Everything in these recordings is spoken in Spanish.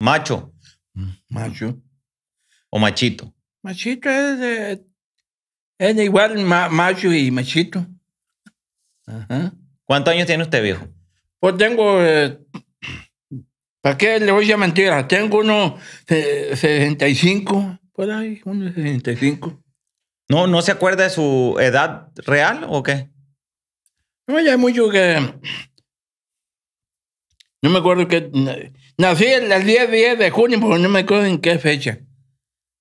Macho. Mm, macho. O machito. Machito es, de es igual macho y machito. ¿Cuántos años tiene usted, viejo? Pues tengo. Eh, ¿Para qué le voy a mentir? Tengo unos 65. Por ahí, unos 65. ¿No, ¿No se acuerda de su edad real o qué? No, ya hay mucho que. No me acuerdo que. Nací el, el día 10 de junio, porque no me acuerdo en qué fecha.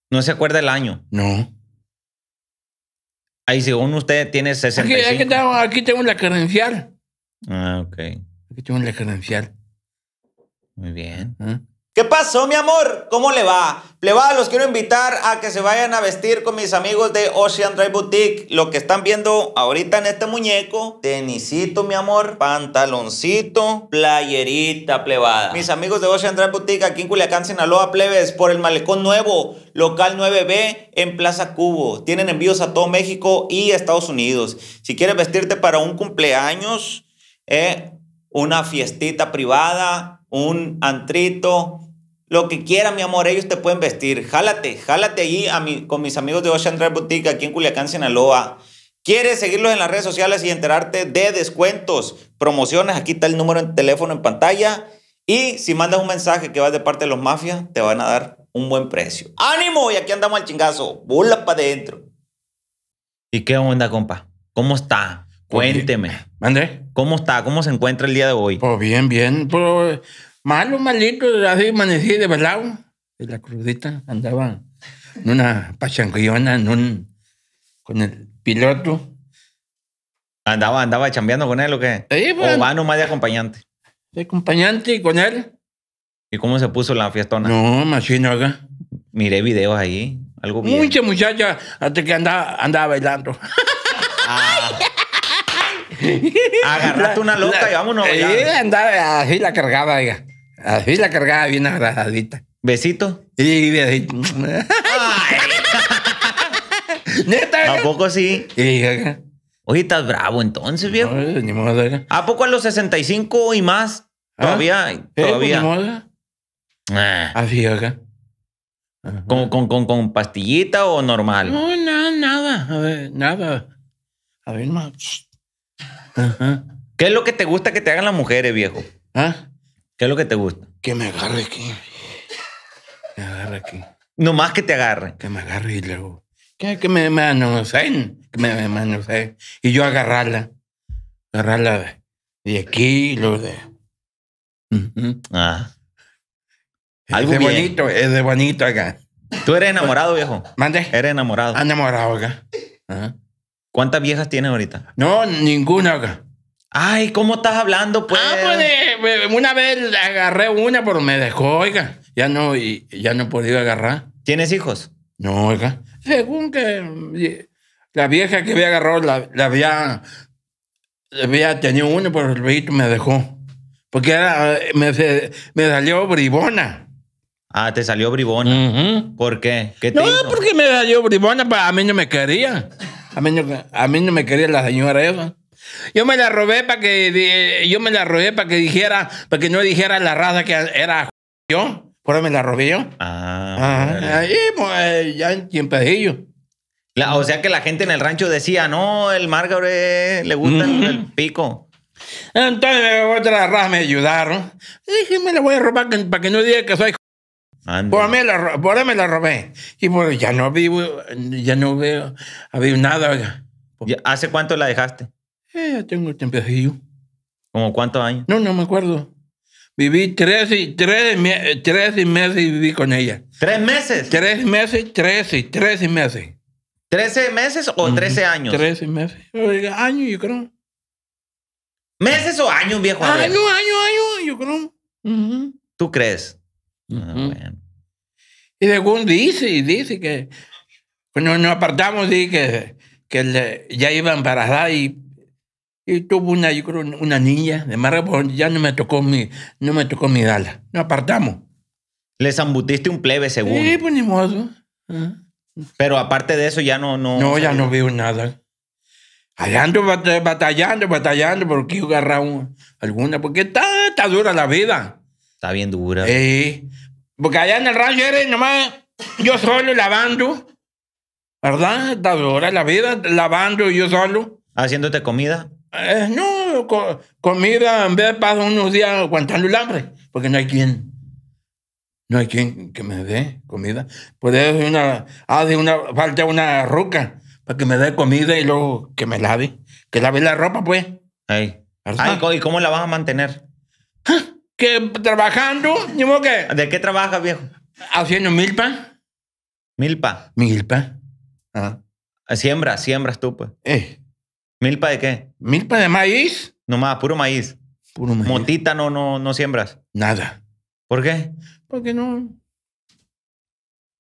No se acuerda el año. No. Ahí, según usted, tiene 65. Aquí, aquí, tengo, aquí la credencial. Ah, ok. Aquí tengo la credencial. Muy bien. ¿Ah? ¿Qué pasó, mi amor? ¿Cómo le va? Plevada. los quiero invitar a que se vayan a vestir con mis amigos de Ocean Drive Boutique. Lo que están viendo ahorita en este muñeco, tenisito, mi amor, pantaloncito, playerita, plebada. Mis amigos de Ocean Drive Boutique aquí en Culiacán, Sinaloa, plebes, por el Malecón Nuevo, local 9B en Plaza Cubo. Tienen envíos a todo México y Estados Unidos. Si quieres vestirte para un cumpleaños, eh, una fiestita privada, un antrito, lo que quiera, mi amor, ellos te pueden vestir. Jálate, jálate allí a mi, con mis amigos de Ocean Drive Boutique aquí en Culiacán, Sinaloa. ¿Quieres seguirlos en las redes sociales y enterarte de descuentos, promociones? Aquí está el número de teléfono en pantalla. Y si mandas un mensaje que vas de parte de los mafias, te van a dar un buen precio. ¡Ánimo! Y aquí andamos al chingazo. Bulla para adentro. ¿Y qué onda, compa? ¿Cómo está? Pues Cuénteme. André. ¿Cómo está? ¿Cómo se encuentra el día de hoy? Pues bien, bien. Malo, malito, así amanecí de velado. De la crudita andaba en una pachanguiona, en un, con el piloto. ¿Andaba, andaba chambeando con él o qué? Sí, pues, ¿O va más de acompañante? De acompañante y con él. ¿Y cómo se puso la fiestona? No, machino acá. Miré videos ahí, algo bien. Mucha muchacha, hasta que andaba, andaba bailando. Ah. Agarraste una loca y vámonos. Sí, andaba así, la cargaba ella. Así la cargaba bien agradadita ¿Besito? y besito. ¿Neta? ¿A poco sí? Sí, Oye, estás bravo entonces, viejo. No, ni modo, ¿eh? ¿A poco a los 65 y más? Ah, todavía, ¿Ah? todavía. Ni modo. Ah. Así acá. ¿Con, con, con, pastillita o normal? No, nada, nada. A ver, nada. A ver, más. ¿Qué es lo que te gusta que te hagan las mujeres, viejo? ¿Ah? ¿Qué es lo que te gusta? Que me agarre aquí. Me agarre aquí. Nomás que te agarre. Que me agarre y luego. Que, me manoseen. Que me manoseen. Y yo agarrarla. Agarrarla de, aquí y de. ah. Algo de bonito, es de bonito acá. ¿Tú eres enamorado, viejo? Mande. Eres enamorado. Enamorado acá. ¿Cuántas viejas tienes ahorita? No, ninguna acá. Ay, ¿cómo estás hablando, pues? Ah, pues una vez agarré una, pero me dejó, oiga. Ya no, y, ya no he podido agarrar. ¿Tienes hijos? No, oiga. Según que la vieja que había agarrado, la, había, había tenido una, pero el viejito me dejó. Porque era, me, me salió bribona. Ah, te salió bribona. ¿Por qué? no, porque me salió bribona, para a mí no me quería. A mí no, a mí no me quería la señora Eva. Yo me la robé para que yo me la robé para que dijera, para que no dijera la raza que era yo. Por eso me la robé yo. Ah. ahí, pues, ya en pedillo La, o sea que la gente en el rancho decía, no, el Margaret le gusta el pico. Entonces otra raza me ayudaron. Dije, me la voy a robar para que no diga que soy Por la, me la robé. Y pues ya no vivo, ya no veo, había nada. ¿Hace cuánto la dejaste? Eh, ya tengo tempejillo. ¿Como cuántos años? No, no me acuerdo. Viví 13 y, tres, meses y viví con ella. ¿Tres meses? Tres meses, trece, 13 meses. ¿Trece meses o 13 años? Trece meses. Años, yo creo. ¿Meses o años, viejo? Año, ah, año, año, yo creo. ¿Tú crees? Ah, y según dice, dice que cuando nos apartamos, y que, que le, ya iba embarazada y y tuvo una, yo creo, una niña de Marga, ya no me tocó mi, no me tocó mi gala. Nos apartamos. Le zambutiste un plebe, según. Sí, pues ni modo. Ah. Pero aparte de eso, ya no. No, no ya no veo nada. Allá ando batallando, batallando, porque yo agarrar alguna, porque está, está, dura la vida. Está bien dura. Sí. Porque allá en el rancho eres nomás yo solo lavando, ¿verdad? Está dura la vida, lavando yo solo. ¿Haciéndote comida? Eh, no, comida, en vez de pasar unos días aguantando el hambre, porque no hay quien. No hay quien que me dé comida. pues una, hace ah, una, falta una ruca para que me dé comida y luego que me lave. Que lave la ropa, pues. Ay. ¿Y cómo la vas a mantener? Ah, que trabajando, que. ¿De qué trabajas, viejo? Haciendo milpa. ¿Milpa? Milpa. Ajá. Ah. Siembra, siembras tú, pues. Eh. ¿Milpa de qué? ¿Milpa de maíz? Nomás, puro maíz. Puro maíz. Motita no, no, no siembras. Nada. ¿Por qué? Porque no.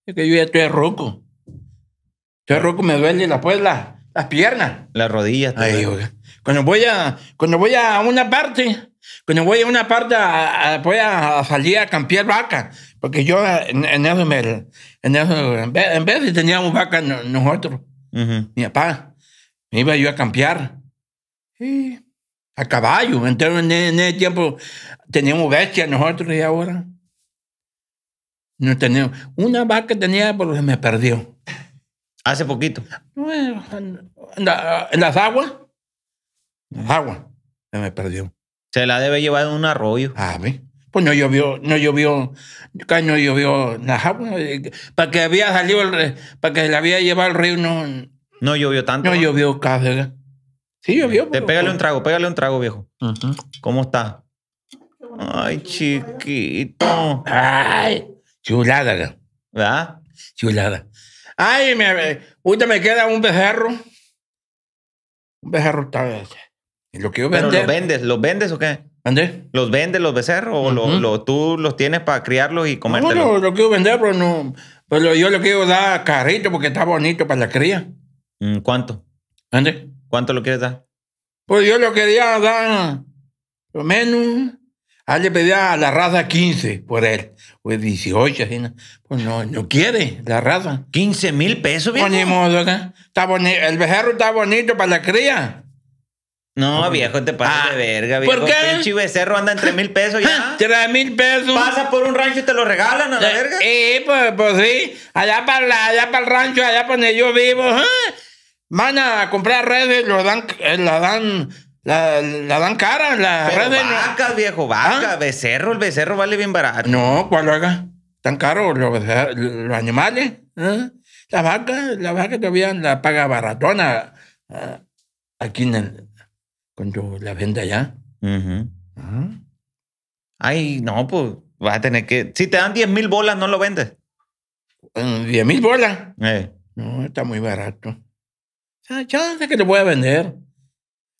Es que yo ya estoy roco. Estoy roco, me duele la, puerta, las piernas. Las rodillas. cuando voy a, cuando voy a una parte, cuando voy a una parte voy a, salir a campear vaca, porque yo en, eso me, en, eso, en vez de teníamos vaca nosotros, mi papá, iba yo a campear. Y a caballo. E, en, ese tiempo teníamos bestias nosotros y ahora no tenemos. Una vaca tenía, pero se me perdió. Hace poquito. en, las aguas. En las aguas. Se me perdió. Se la debe llevar en un arroyo. A ah, mí, Pues no llovió, no llovió, no llovió las aguas. Eh, para que había salido, el, para que se la había llevado el río, no, no llovió tanto. No, llovió casi. Sí, eh, llovió. pégale un trago, pégale un trago, viejo. ¿Cómo está? Ay, chiquito. Ay, chulada. ¿Verdad? Chulada. Ay, me, ahorita me queda un becerro. Un becerro tal vez. lo quiero vender. ¿Pero los vendes? ¿Los vendes o qué? ¿Vende? ¿Los vendes los becerros o lo, tú los tienes para criarlos y comértelos? No, no, lo, quiero vender, pero no. Pero yo lo quiero dar carrito porque está bonito para la cría. Mm, ¿Cuánto? André, ¿Cuánto lo quieres dar? Pues yo lo quería dar, lo menos, ah, le pedía a la raza 15 por él, pues 18, así, ¿no? pues no, no quiere la raza. 15 mil pesos, viejo. No, pues ni modo, ¿eh? está bonito, el becerro está bonito para la cría. No, viejo, te pasa de ah, verga, viejo. ¿Por qué? El chivo cerro anda en 3 mil pesos ya. ¿Tres mil pesos? Pasa por un rancho y te lo regalan a la eh, verga. Sí, pues, pues, sí. Allá para, allá para el rancho, allá donde yo vivo. ¡Ah! van a comprar redes, lo dan, eh, la dan la, dan cara, la Pero red viejo, ¿Ah? vaca, becerro, el becerro vale bien barato. No, ¿cuál haga? Tan caro los, animales. ¿eh? La vaca, la vaca todavía la paga baratona ¿eh? aquí en el, cuando la vende allá. ¿Ah? Ay, no, pues vas a tener que. Si te dan 10 mil bolas, no lo vendes. 10 mm, mil bolas. No, está muy barato chance que le voy a vender.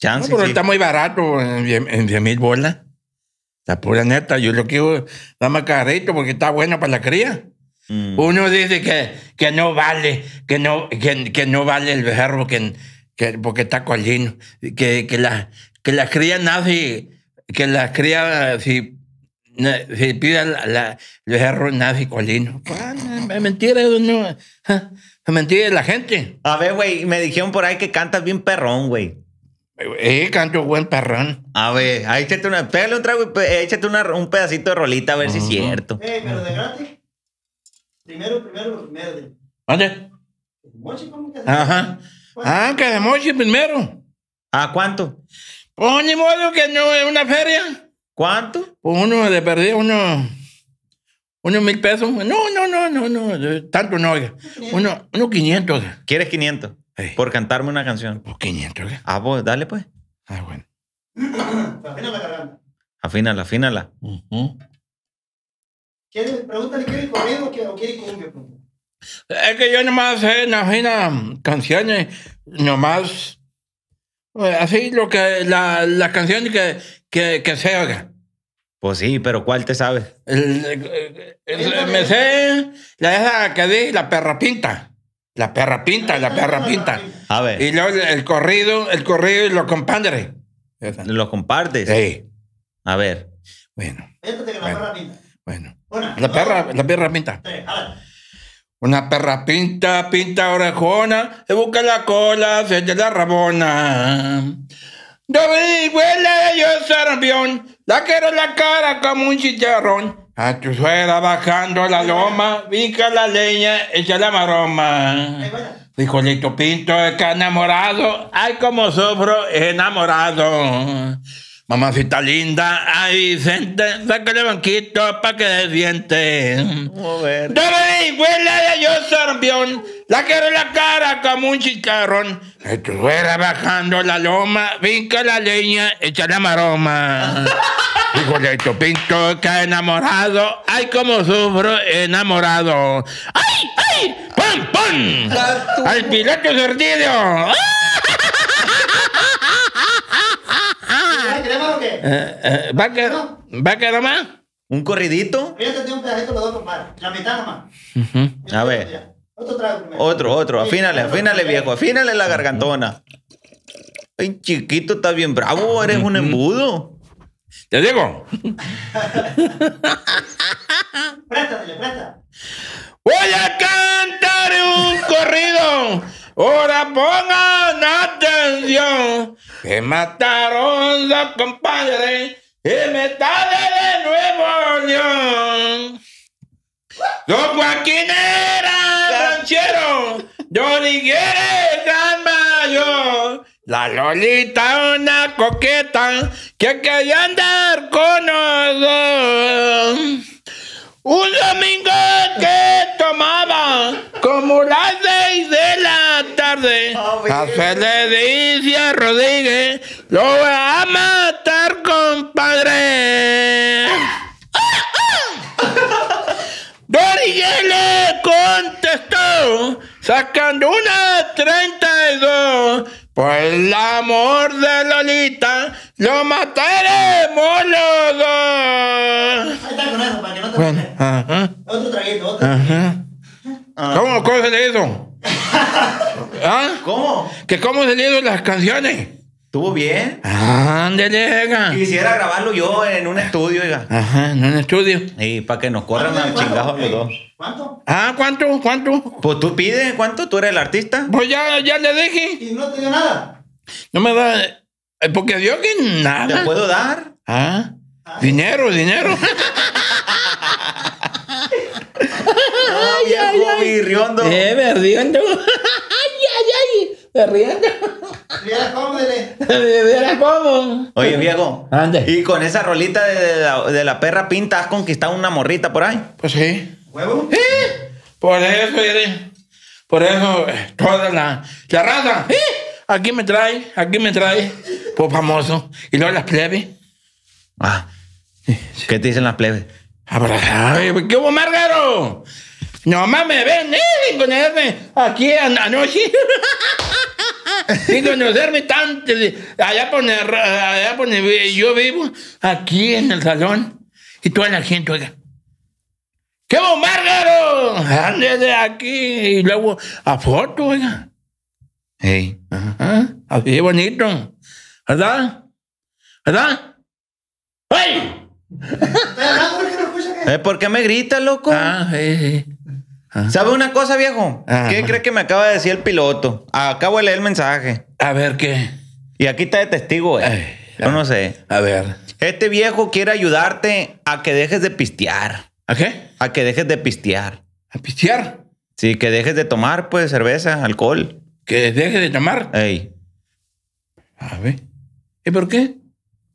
Chance. No, pero está muy barato, en 10 mil bolas. La pura neta, yo lo quiero dar más carrito porque está bueno para la cría. Mm. Uno dice que, que no vale, que no, que, que no vale el becerro que, que, porque está colino. Que, que, la, que la cría nace, que la cría si, si la, el becerro nace colino. Pues, mentira, no. Se de la gente. A ver, güey, me dijeron por ahí que cantas bien perrón, güey. Eh, canto buen perrón. A ver, ahí échate una, pégale un trago y eh, échate una, un pedacito de rolita a ver si es cierto. Eh, pero de gratis. Primero, primero, primero. ¿Dónde? Mochi, ¿cómo que Ajá. Ah, que de mochi primero. ¿A cuánto? Pues ni modo que no es una feria. ¿Cuánto? Pues uno de perdido, uno. ¿Unos mil pesos? No, no, no, no, no. Tanto no, Uno, uno 500, ¿Quieres 500? Sí. Por cantarme una canción. Por pues 500, oiga. Ah, pues, dale, pues. Ah, bueno. Afínala, Afínala, afínala. Uh -huh. Pregúntale, ¿quieres corrido o quiere cumbia? Es que yo nomás eh, no imagina canciones, nomás. Eh, así lo que. La, las canciones que, que, que se oiga. Pues sí, pero ¿cuál te sabes? El, el, me sé la que di, la perra pinta. La perra pinta, la perra pinta. A ver. Y luego el corrido, el corrido y los compadres. ¿Los compartes? Sí. A ver. Bueno. la bueno, perra pinta. Bueno. la, perra, la perra pinta. Una perra pinta, pinta orejona, se busca la cola, se echa la rabona. Doble huele, yo sarampión. La quiero la cara como un chicharrón. A tu suegra bajando la loma, vinca la leña, echa la maroma. Dijo Pinto, que enamorado, ay como sufro, enamorado. Mamacita linda, ay Vicente, sácale banquito pa' que se siente. Dame de yo sorbión. la quiero en la cara como un chicharrón. Estuviera bajando la loma, vinca la leña, echa la maroma. Hijo de pinto, que enamorado, ay como sufro enamorado. ¡Ay, ay! ¡Pam, pam! ¡Al piloto perdido. Eh, eh, ¿Va a quedar más? ¿Un corridito? La mitad nomás. A ver. Otro trago Otro, otro. Afínale, afínale, viejo. Afínale la gargantona. Ay, chiquito, estás bien bravo. Eres un embudo. Te digo. préstate, préstate. Voy a cantar un corrido. Ahora pongan atención. Que mata los compadre y está de Nuevo León. Los era rancheros, yo liguere gran mayor. La Lolita una coqueta que quería andar con nosotros. Un domingo que tomaba como las seis de a Felicia Rodríguez lo voy a matar, compadre. Rodríguez le contestó sacando una 32. Por el amor de Lolita, lo mataremos los dos. Ahí con eso, no te bueno, Otro traguito, otro. Ah. ¿Cómo? ¿Cómo se le ¿Ah? ¿Cómo? ¿Que cómo se le las canciones? ¿Estuvo bien? llega? Quisiera grabarlo yo en un estudio, diga. Ajá, en un estudio. Y para que nos corran a chingajo los dos. ¿Cuánto? Ah, ¿cuánto? ¿Cuánto? Pues tú pides, ¿cuánto? ¿Tú eres el artista? Pues ya, ya le dije. ¿Y no te dio nada? No me da... Eh, porque dios que nada. ¿Te puedo dar? ah. dinero, dinero. Eh, ¡Ay, ay, ay, ay, ay, riendo. ¡Eh, riendo. ay, ay! ¡Berriondo! Mira cómo, cómo. Oye, viejo. Ande. Y con esa rolita de la, perra pinta, ¿has conquistado una morrita por ahí? Pues sí. ¿Huevo? Sí. Por eso, mire. Por eso, eh, toda la, la raza. ¿eh? Aquí me trae, aquí me trae. Pues famoso. Y luego las plebes. Ah. ¿Qué te dicen las plebes? Abrazar. ¿Qué hubo, no mames, ven, con eh, sin conocerme aquí anoche. Y conocerme tanto. Allá por, allá por yo vivo, aquí en el salón. Y toda la gente, oiga. ¡Qué bombárgaro! Ande de aquí. Y luego a foto, oiga. Hey. Ajá. Así bonito. ¿Verdad? ¿Verdad? ¡Ay! Eh, ¿Por qué me grita loco? Ah, sí, sí. ¿Sabe una cosa, viejo? ¿Qué cree que me acaba de decir el piloto? Acabo de leer el mensaje. A ver qué. Y aquí está de testigo, eh. Yo no sé. A ver. Este viejo quiere ayudarte a que dejes de pistear. ¿A qué? A que dejes de pistear. ¿A pistear? Sí, que dejes de tomar, pues, cerveza, alcohol. ¿Que dejes de tomar? Ey. A ver. ¿Y por qué?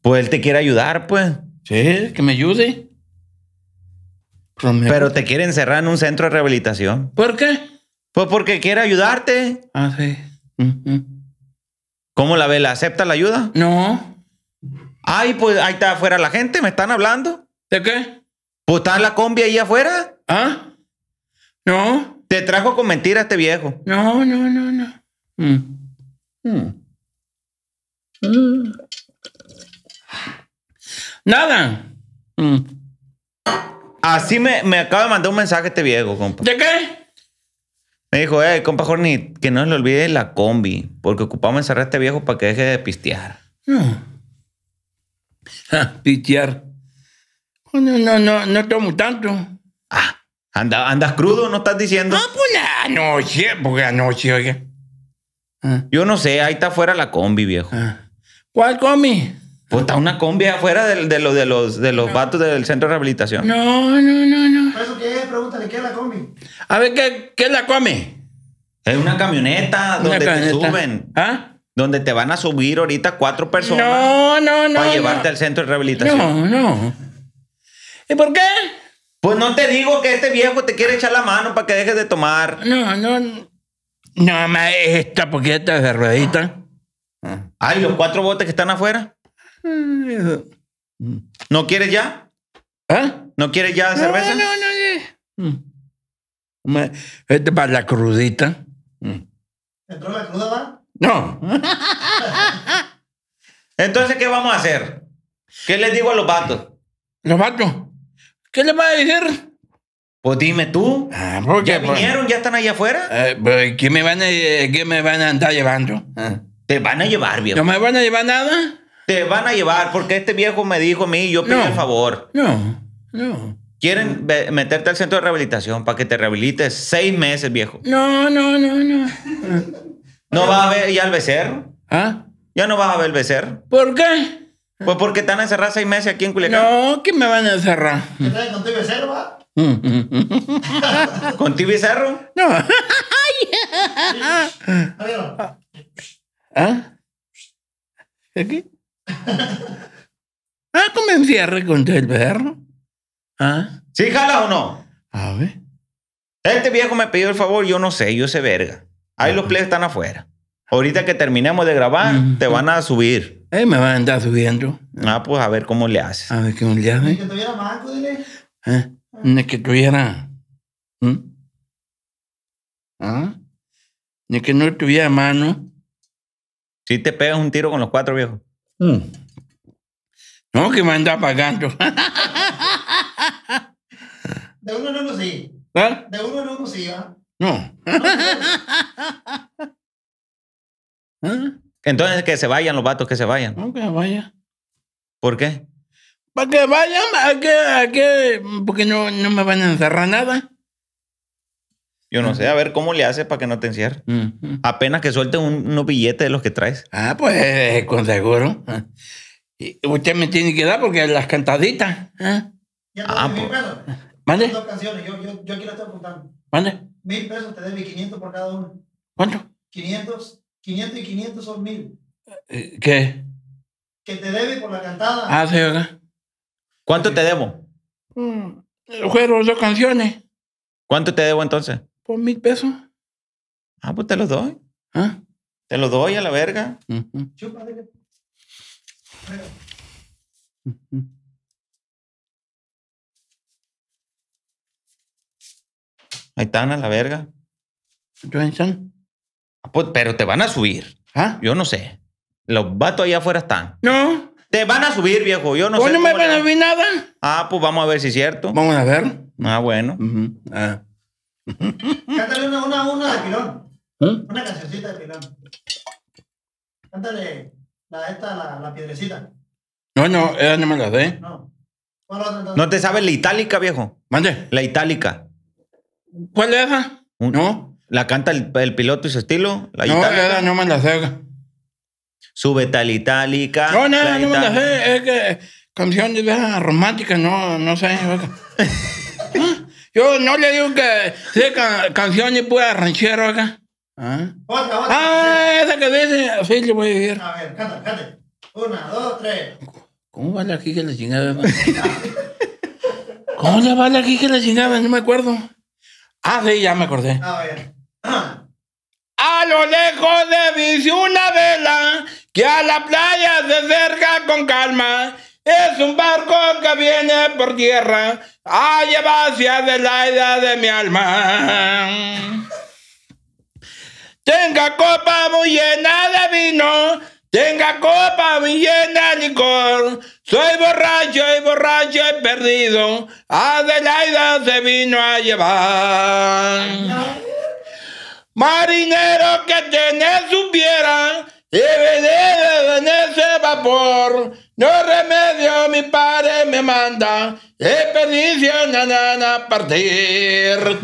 Pues él te quiere ayudar, pues. Sí, que me ayude. Pero te quiere encerrar en un centro de rehabilitación. ¿Por qué? Pues porque quiere ayudarte. Ah, sí. ¿Cómo la ve? acepta la ayuda? No. Ay, pues ahí está afuera la gente, me están hablando. ¿De qué? Pues está la combi ahí afuera. ¿Ah? No. Te trajo con mentiras este viejo. No, no, no, no. Mm. Hmm. Nada. Mm. Así me, me acaba de mandar un mensaje este viejo, compa. ¿De qué? Me dijo, eh, compa Jorni, que no se le olvide la combi, porque ocupamos encerrar a este viejo para que deje de pistear. Ah. Ah, pistear. No, no, no, no tomo tanto. Ah, anda, andas crudo, no estás diciendo. Ah, pues la noche, porque anoche, oye. Ah. Yo no sé, ahí está afuera la combi, viejo. ¿Cuál combi? Pues está una combi afuera de, los, de los, de los vatos del centro de rehabilitación. No, no, no, no. ¿Eso qué Pregúntale, ¿qué es la combi? A ver, ¿qué, es la combi? Es una camioneta donde te suben. ¿Ah? Donde te van a subir ahorita cuatro personas. No, no, no. Para llevarte al centro de rehabilitación. No, no. ¿Y por qué? Pues no te digo que este viejo te quiere echar la mano para que dejes de tomar. No, no. No, más esta es de ruedita. Ah. Ay, los cuatro botes que están afuera. ¿No quieres ya? ¿Ah? ¿No quieres ya cerveza? No, no, no. no. Mm. Mm. Este para la crudita. Mm. ¿Entró la cruda, va? No. Entonces, ¿qué vamos a hacer? ¿Qué les digo a los vatos? ¿Los vatos? ¿Qué les va a decir? Pues dime tú. Ah, ¿Ya pues- vinieron? ¿Ya están ahí afuera? Eh, pues, ¿qué, me van a, ¿Qué me van a andar llevando? Ah, ¿Te van a llevar, viejo? ¿No me van a llevar nada? te van a llevar porque este viejo me dijo a mí, yo pido un favor. No, no. Quieren meterte al centro de rehabilitación para que te rehabilites seis meses, viejo. No, no, no, no. ¿No vas a ver ya el becerro? ¿Ah? ¿Ya no vas a ver el becerro? ¿Por qué? Pues porque están encerrados seis meses aquí en Culiacán. No, que me van a encerrar. están con tu va? ¿Con ti becerro? No. ¿Ah? ¿Qué? ah, comencé a el ¿Ah? ¿Sí jala o no? A ver. Este viejo me pidió el favor, yo no sé, yo sé verga. Ahí los ah. play están afuera. Ahorita que terminemos de grabar, te van a subir. Eh, me van a andar subiendo. Ah, pues a ver cómo le haces. A ver cómo le haces. que tuviera banco, dile. Ni que tuviera. Eh, ¿Ah? Ni que no tuviera mano. Si te pegas un tiro con los cuatro viejos. Mm. No, que me anda pagando. de uno no uno ¿Eh? De uno no lo ¿ah? No. ¿Eh? Entonces que se vayan los vatos, que se vayan. No, que se vayan. ¿Por qué? Para que vayan, ¿a que, Porque no, no me van a encerrar nada. Yo no sé, a ver cómo le hace para que no te encierre. Apenas que suelte unos billetes de los que traes. Ah, pues eh, con seguro. Y usted me tiene que dar porque las cantaditas. ¿eh? ah, mil pues. Dos canciones, yo, yo, yo aquí las estoy apuntando. Mil pesos te debe 500 por cada uno. ¿Cuánto? 500, 500 y 500 son mil. Eh, ¿Qué? Que te debe por la cantada. Ah, sí, ¿verdad? ¿Cuánto te debo? Mm, fueron dos canciones. ¿Cuánto te debo entonces? mil pesos. Ah, pues te los doy. ¿Ah? Te los doy a la verga. Ahí están a la verga. Johnson. Ah, pues, pero te van a subir. ¿Ah? Yo no sé. Los vatos allá afuera están. No. Te van a subir, viejo. Yo no pues sé. no me van a subir nada. Ah, pues vamos a ver si es cierto. Vamos a ver. Ah, bueno. Cántale una, una, una de pilón. ¿Eh? Una cancioncita de pilón. Cántale la esta, la, piedrecita. No, no, no me la sé. No. ¿No te sabes la itálica, viejo? Mande. La itálica. ¿Cuál es esa? No. La canta el, piloto y su estilo. La no, itálica. no me la sé. Sube tal itálica. No, no, la no me la sé. Es que canción de romántica, no, no sé. Yo no le digo que sé canción canciones pueda ranchero acá. ¿Ah? Ah, esa que dice, sí le voy a decir. A ver, canta, canta. Una, dos, tres. ¿Cómo va la que la chingada? ¿Cómo le va la que la chingada? No me acuerdo. Ah, sí, ya me acordé. A ver. A lo lejos de vi una vela que a la playa se acerca con calma. Es un barco que viene por tierra a llevarse a Adelaida de mi alma. Tenga copa muy llena de vino, tenga copa muy llena de licor. Soy borracho y borracho y perdido, Adelaida se vino a llevar. Marinero que tenés supiera, y venido en ese vapor, no remedio mi padre me manda, y perdición a nana partir.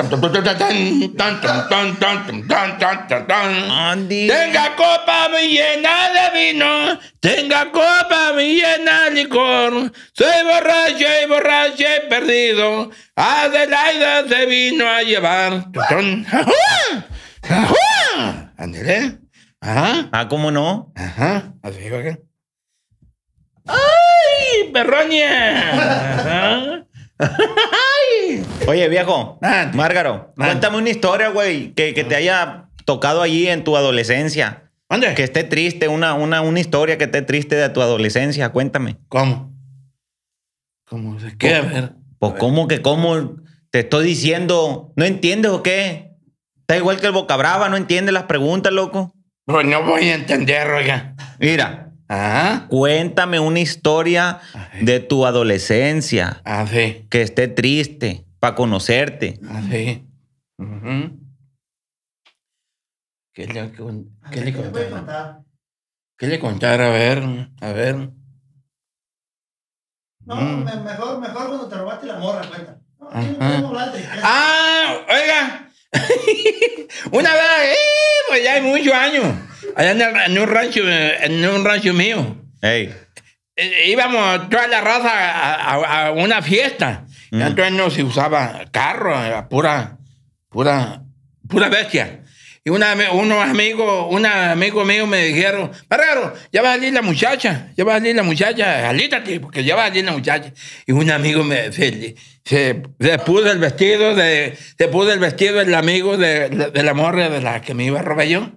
Tenga copa mi llena de vino, tenga copa mi llena de licor, soy borracho y borracho y perdido, Adelaida se vino a llevar. Ajá. Ah, ¿cómo no? Ajá. Así, ¿verdad? ¡Ay, perroña! Oye, viejo, ah, Márgaro, ah. cuéntame una historia, güey, que, te haya tocado allí en tu adolescencia. ¿Dónde? Que esté triste, una, una, una historia que esté triste de tu adolescencia, cuéntame. ¿Cómo? ¿Cómo? se qué? ver. Pues, ¿cómo que cómo? Te estoy diciendo, ¿no entiendes o qué? Está igual que el boca brava, no entiendes las preguntas, loco. Pues no voy a entender, oiga. Mira. Ah. Cuéntame una historia de tu adolescencia. Ah, Que esté triste para conocerte. Ah, sí. ¿Qué le, qué contara? ¿Qué le contar? A ver, a ver. No, mm. mejor, cuando te robaste la morra, cuéntame. ah, oiga. Una vez, eh, pues ya hay muchos años, allá en, un rancho, en un rancho mío. Hey. Eh, íbamos toda la raza a, una fiesta. Mm. Entonces no se usaba carro, era pura, pura, pura bestia. Y un amigo mío me dijeron, Bárbaro, ya va a salir la muchacha, ya va a salir la muchacha, alítate, porque ya va a salir la muchacha. Y un amigo me se, se, puso el vestido, de, vestido el amigo de, la morra de la que me iba a robar yo.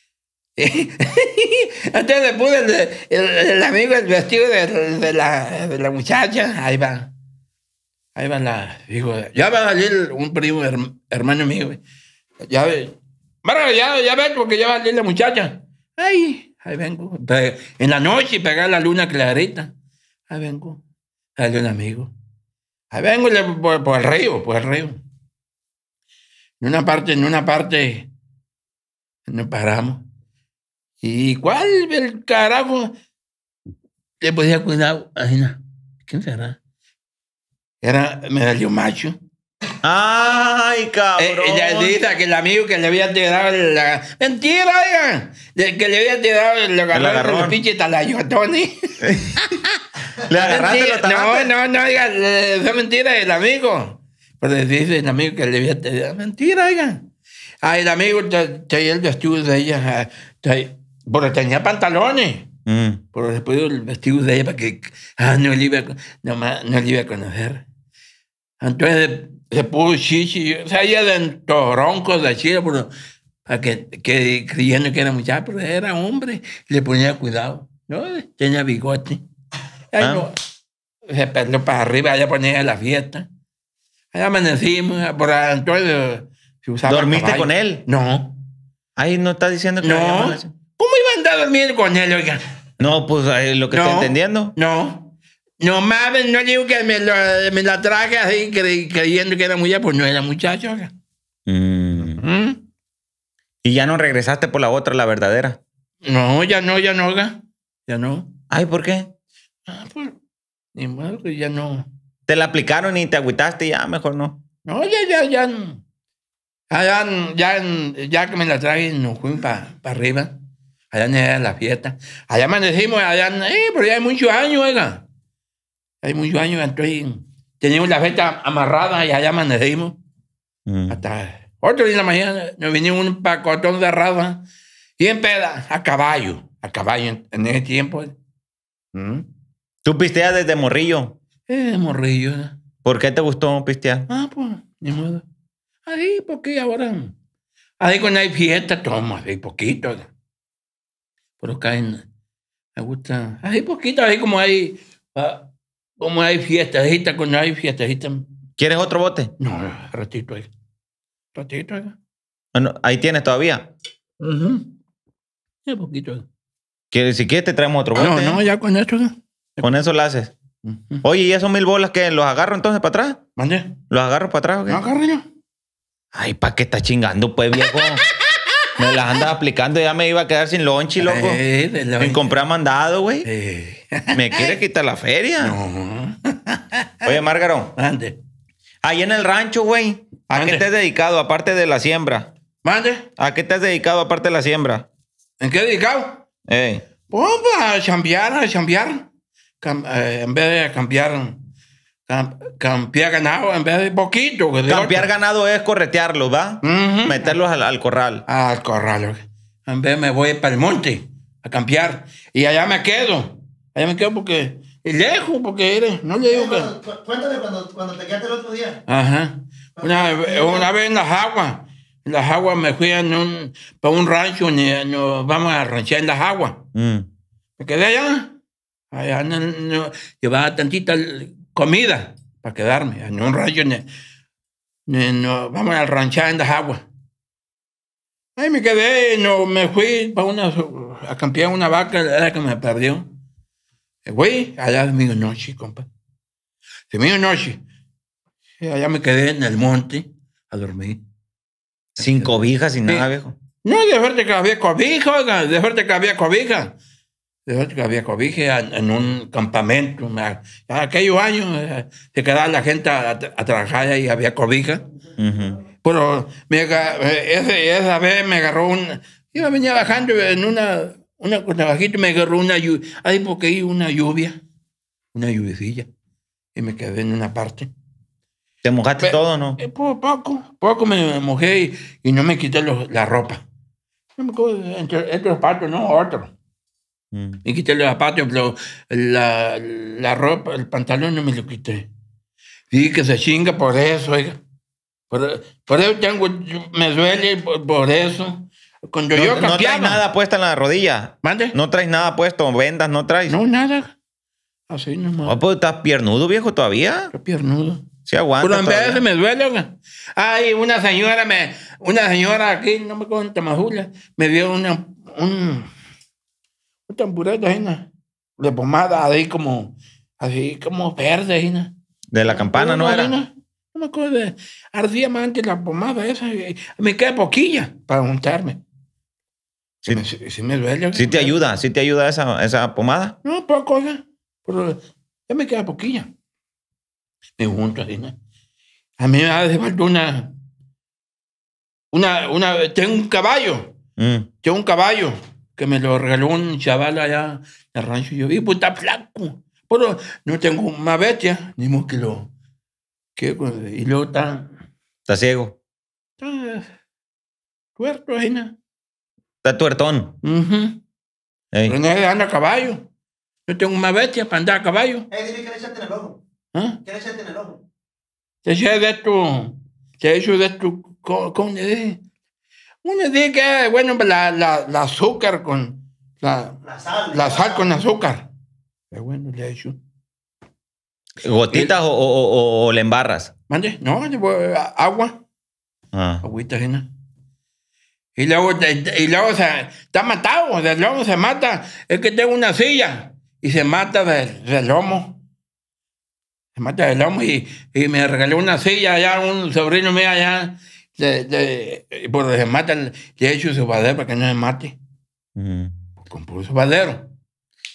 Entonces le el, amigo el vestido de, la, muchacha. Ahí va. Ahí va la. ya va a salir un primo, hermano mío. Ya, ya, ya ven porque ya va a salir la muchacha. Ay, ahí vengo. En la noche pegar la luna clarita. Ahí vengo. salió un amigo. Ahí vengo por, el río, por el río. En una parte, en una parte, nos paramos. ¿Y cuál el carajo le podía cuidar no, ¿Quién será? Era, me salió macho. ¡Ay, cabrón! ella dice que el amigo que le había tirado la... ¡Mentira, oiga! Que le había tirado el agarrón el pinche talayo a Tony. ¿Le agarraste No, no, no, oiga, fue mentira el amigo. Pero dice el amigo que le había tirado... ¡Mentira, oiga! Ah, el amigo traía el vestido de ella, porque tenía pantalones. Pero después el vestido de ella para que ah, no, iba, no, no le iba a conocer. Entonces se puso chichi, o sea, ella de roncos de chile, pero, que, que, creyendo que era muchacho, pero era hombre, le ponía cuidado, ¿no? Tenía bigote. Ah. no, se perdió para arriba, allá ponía la fiesta. Allá amanecimos, por Antonio ¿Dormiste con él? No. Ahí no está diciendo que no. ¿Cómo iba a andar a dormir con él, No, pues ahí, lo que no, entendiendo. No. No mames, no digo que me, la traje así creyendo que era mujer pues no era muchacho mm. ¿Mm? ¿Y ya no regresaste por la otra, la verdadera? No, ya no, ya no, ya, ya no. Ay, ¿por qué? Ah, pues, ni modo, pues ya no. ¿Te la aplicaron y te agüitaste ya mejor no? No, ya, ya, ya. Allá, ah, ya, ya que me la traje, nos fuimos para arriba. Allá en la fiesta. Allá amanecimos, allá, eh, pero ya hay muchos años, oiga. Hay muchos años, entonces teníamos la fiesta amarrada y allá amanecimos. Mm. Hasta otro día de la mañana nos vinimos un pacotón de rada y en peda, a caballo, a caballo en, ese tiempo. Mm. ¿Tú pisteas desde morrillo? Eh, morrillo. ¿Por qué te gustó pistear? Ah, pues, ni modo. Ahí, porque ahora. Ahí cuando hay fiesta, toma, ahí poquito. Pero caen me gusta. Ahí poquito, ahí como hay. Ah, como hay fiesta? con cuando hay fiesta. ¿Quieres otro bote? No, ratito ahí. Ratito ahí. Bueno, ahí tienes todavía. poquito ahí. si quieres, te traemos otro ah, bote. No, no, ya con esto. Con eso lo haces. Oye, ¿y esos mil bolas que los agarro entonces para atrás? ¿Mande? ¿Los agarro para atrás o qué? No, agarro yo. Ay, ¿para qué estás chingando, pues, viejo? Me las andas aplicando, ya me iba a quedar sin lonchi, loco. Me eh, compré mandado, güey. Eh. Me quiere quitar la feria. Oye, Márgaro. Mande. Ahí en el rancho, güey. ¿A qué te has dedicado aparte de la siembra? Mande. ¿A qué te has dedicado aparte de la siembra? ¿En qué he dedicado? Eh. Pues a chambear, a chambear. Eh, en vez de cambiar campear ganado en vez de poquito. cambiar campear ganado es corretearlo, ¿va? Meterlos al, corral. Al corral, En vez me voy para el monte a campear. Y allá me quedo. Allá me quedo porque. Y lejos, porque eres. No le digo que. cuéntame cuando, cuando, te quedaste el otro día. Ajá. Una, una vez en las aguas. En las aguas me fui a un, para un rancho. Nos vamos a ranchear en las aguas. Mm. Me quedé allá. Allá no, no, llevaba tantita comida para quedarme, no un rayo, ¿no? vamos al ranchar en agua. Ahí me quedé, no, me fui para una, a campear una vaca, la que me perdió. Güey, allá amigo, noche, compa. De medianoche. Allá me quedé en el monte a dormir. ¿Sin cobijas, sin nada, viejo? No, de suerte que había cobija, de suerte que había cobija había cobija en un campamento. En aquellos años se eh, quedaba la gente a, trabajar y había cobija. Pero eh, esa vez me agarró una Yo venía bajando en una, una bajita y me agarró una lluvia. Ahí porque hay una lluvia, una lluvicilla Y me quedé en una parte. ¿Te mojaste todo todo no? Eh, poco, poco me mojé y, no me quité la ropa. No me entre, entre los patos, no, otro. Y mm. quité los zapatos, pero la, la, ropa, el pantalón no me lo quité. Y que se chinga por eso, oiga. Por, por eso tengo, me duele por, eso. Cuando no, yo no traes nada puesto en la rodilla. ¿Mande? No traes nada puesto, vendas, no traes. No, nada. Así nomás. Oh, pues, ¿Estás piernudo, viejo, todavía? Estoy piernudo. Sí aguanta Pero en vez me duele, Ay, una señora me, una señora aquí, no me cuento, me dio una, un, Tambureto, ¿no? De pomada, así como, así como verde, ¿no? De la campana, ¿no, era? No me acuerdo. Ardía más antes la pomada esa. Me queda poquilla para juntarme. Sí, si me, ¿Sí te ayuda? ¿Sí te ayuda esa, pomada? No, poca cosa. Pero ya me queda poquilla. Me junto A mí me hace falta una... Una, una... Tengo un caballo. Mm. Tengo un caballo que me lo regaló un chaval allá en el rancho. Y yo, pues está flaco. Pero no tengo más bestia, ni más que lo. y luego está. Está ciego. Está tuerto, ahí ¿no? Está tuertón. Uh Pero no anda a caballo. No tengo más bestia para andar a caballo. Eh, dile que le echaste el ojo. ¿Qué le echaste en el ojo? Te ¿Ah? eché de tu. Te eché de tu. ¿Cómo le dije? Uno dice que, bueno, la, la, azúcar con. La, la sal. La sal con azúcar. es bueno, le he hecho. ¿Gotitas o, o, o, le embarras? Mande, no, agua. Ah. Agüita ajena. Y luego, y luego está matado, del lomo se mata. Es que tengo una silla y se mata del, lomo. Se mata de lomo y, y me regaló una silla allá, un sobrino mío allá de de, por se mata, Que he hecho su badero para que no se mate. Mm. Con puro su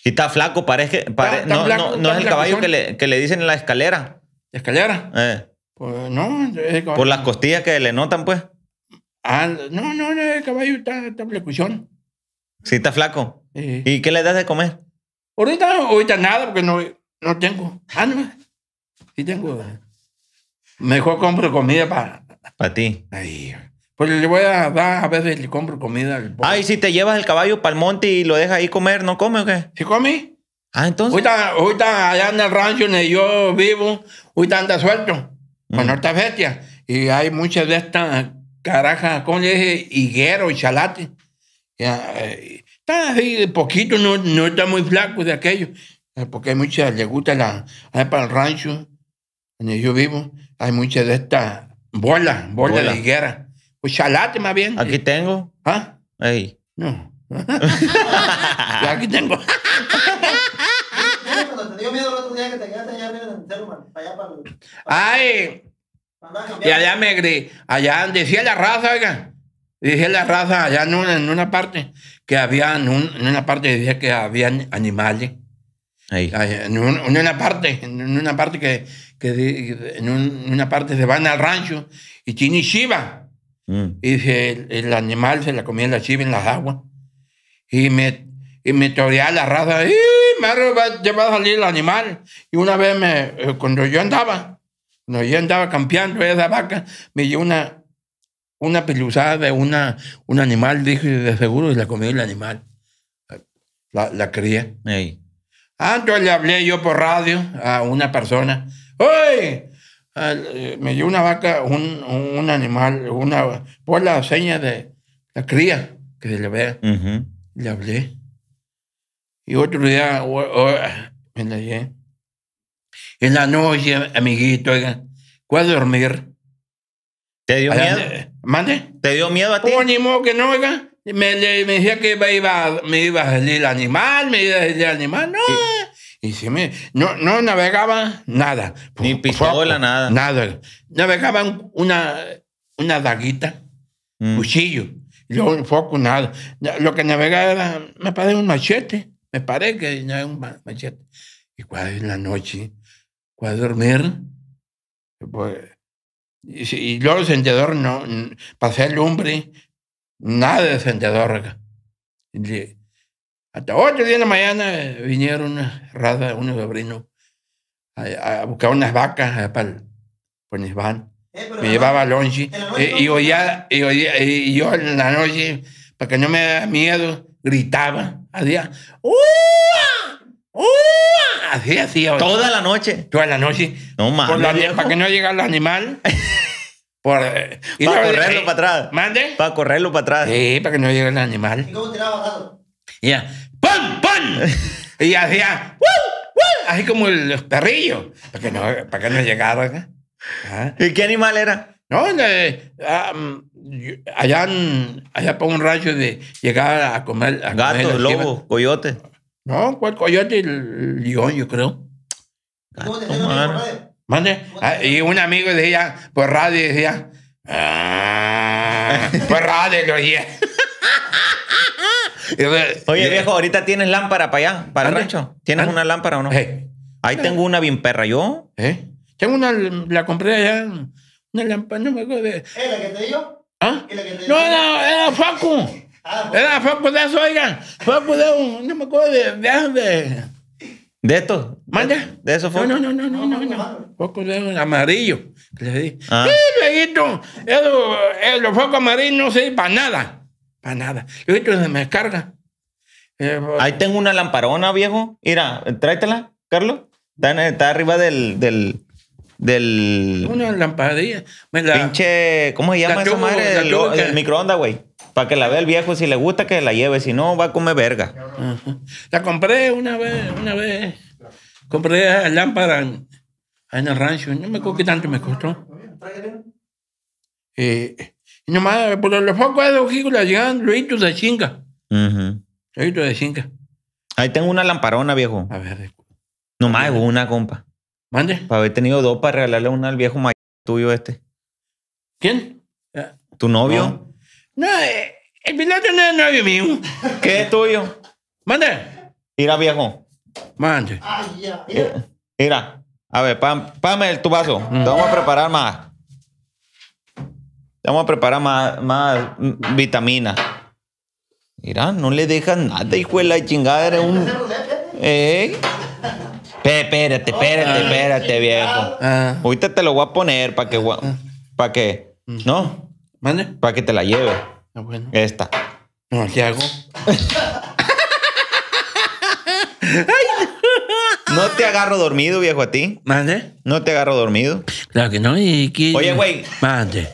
Y está flaco, parece que. no, no, no es el caballo que le, que le, dicen en la escalera. ¿La escalera? Eh. Pues no. Es por las costillas que le notan, pues. Ah, no, no, no, el caballo está, está flecución. Sí, está flaco. ¿Y qué le das de comer? Ahorita, ahorita nada, porque no, no tengo. Ah, Sí tengo. Mejor compro comida para para ti. Ay, pues le voy a dar a veces le compro comida al si te llevas el caballo para el monte y lo dejas ahí comer, ¿no come o qué? ¿Sí come? Ah, entonces. Ahorita, allá en el rancho donde yo vivo, ahorita anda suelto. Con pues mm. bestia. Y hay muchas de estas carajas, ¿cómo le dije? Higuero y chalate. Eh, está así, poquito, no, no está muy flaco de aquello. Eh, porque hay muchas, le gusta la. para el rancho donde yo vivo, hay muchas de estas Bola, bola, bola. de higuera. Pues chalate más bien. Aquí tengo. ¿Ah? Ahí. No. aquí tengo. te dio miedo el otro día que te quedaste allá en celular, allá para. ¡Ay! Y allá me allá decía la raza, oiga, decía la raza allá en una, parte que había, en, una parte decía que había animales. Ahí. en, una parte, en una parte que, que en una parte se van al rancho y tiene chiva. Mm. Y el, animal se la comía la chiva en las aguas. Y me, y me toreaba la raza. ¡Y, me va, ya va a salir el animal! Y una vez, me, eh, cuando yo andaba, cuando yo andaba campeando esa vaca, me dio una, una peluzada de una, un animal, dije, de seguro, y la comí el animal. La, cría. Entonces le hablé yo por radio a una persona ¡Oye! Ah, eh, me dio una vaca, un, un animal, una, por la seña de la cría que se le vea. Le hablé. Y otro día me la En la noche, amiguito, oiga, dormir. ¿Te dio miedo? ¿Mande? ¿Te dio miedo a ti? Oh, ni modo que no, oiga. Me, decía que iba, me iba a salir el animal, me iba a salir el animal. No. Y me, no, no navegaba nada. Ni pistola, nada. Nada. navegaba una, una daguita, mm. cuchillo, y luego foco, nada. Lo que navegaba era, me paré un machete, me paré que era un machete. Y cuando en la noche, cuando dormir, pues, y, y, luego el sendedor no, pasé lumbre, nada de sendedor hasta día de la mañana vinieron unas radas, unos sobrinos, a, buscar unas vacas para el van. me llevaba longe eh, y, oía, y, yo en la noche, para que no me da miedo, gritaba. Hacía, ¡Uh! ¡uh! Así, así. Toda la noche. Toda la noche. No mames. Para que no llegara el animal. Eh, para correrlo para atrás. ¿Mande? Para correrlo para atrás. Sí, para que no llegue el animal. ¿Y cómo tiraba y ya ¡pam, pam! Y hacía, ¡wow, wow! Así como los perrillos, para que no, para que no llegara ¿Y qué animal era? No, um, allá, allá por un rayo de llegar a comer. Gato, lobo, coyote. No, ¿cuál coyote? El león, yo creo. Gato, Mande. Ah, y un amigo decía, por radio, decía, ah, por radio lo oía. Oye, viejo, ahorita tienes lámpara para allá, para el rancho. ¿Tienes una lámpara o no? Eh. Ahí eh. tengo una bien perra yo. ¿Eh? Tengo una, la compré allá, una lámpara, no me acuerdo. de. ¿Es la que te dio? ¿Ah? que te No, era, era Facu. Ah, pues. Era Facu de eso, oigan. Facu de un, no me acuerdo de... ¿De, de... ¿De esto? ¿Manda? ¿De eso fue? No, no, no, no, no, no. Facu de un amarillo. le di. Ah. Sí, viejito. Los focos amarillos no sirven para nada. Para nada. Yo donde me carga. Eh, pues, ahí tengo una lamparona, viejo. Mira, tráetela, Carlos. Está, arriba del, del, del. Una lamparilla. pinche. ¿Cómo se llama esa madre? Del, microondas, güey. Para que la vea el viejo. Si le gusta, que la lleve. Si no, va a comer verga. La compré una vez. Una vez. Compré la lámpara en, el rancho. No me acuerdo qué tanto me costó. Eh, y nomás, por los focos de ojículas llegan ruiditos de chinga. Uh -huh. de chinga. Ahí tengo una lamparona, viejo. A ver. Nomás a una, compa. ¿Mande? Para haber tenido dos para regalarle una al viejo mayor tuyo este. ¿Quién? Eh, ¿Tu novio? No, eh, el piloto no es novio mío. ¿Qué es tuyo? ¿Mande? Mira, viejo. Mande. Eh, mira, a ver, pam el tu vaso. Mm. Te vamos a preparar más vamos a preparar más, más vitaminas. Mira, no le dejas nada, hijo de la chingada. eres un. ¿Eh? Espérate, espérate, espérate, viejo. Ah. Ahorita te lo voy a poner para que. Ah. Para qué? Mm. ¿No? ¿Mande? Para que te la lleve. Ah, bueno. Esta. ¿qué hago? No te agarro dormido, viejo, a ti. ¿Mande? No te agarro dormido. Claro que no. ¿Y Oye, güey. Mande.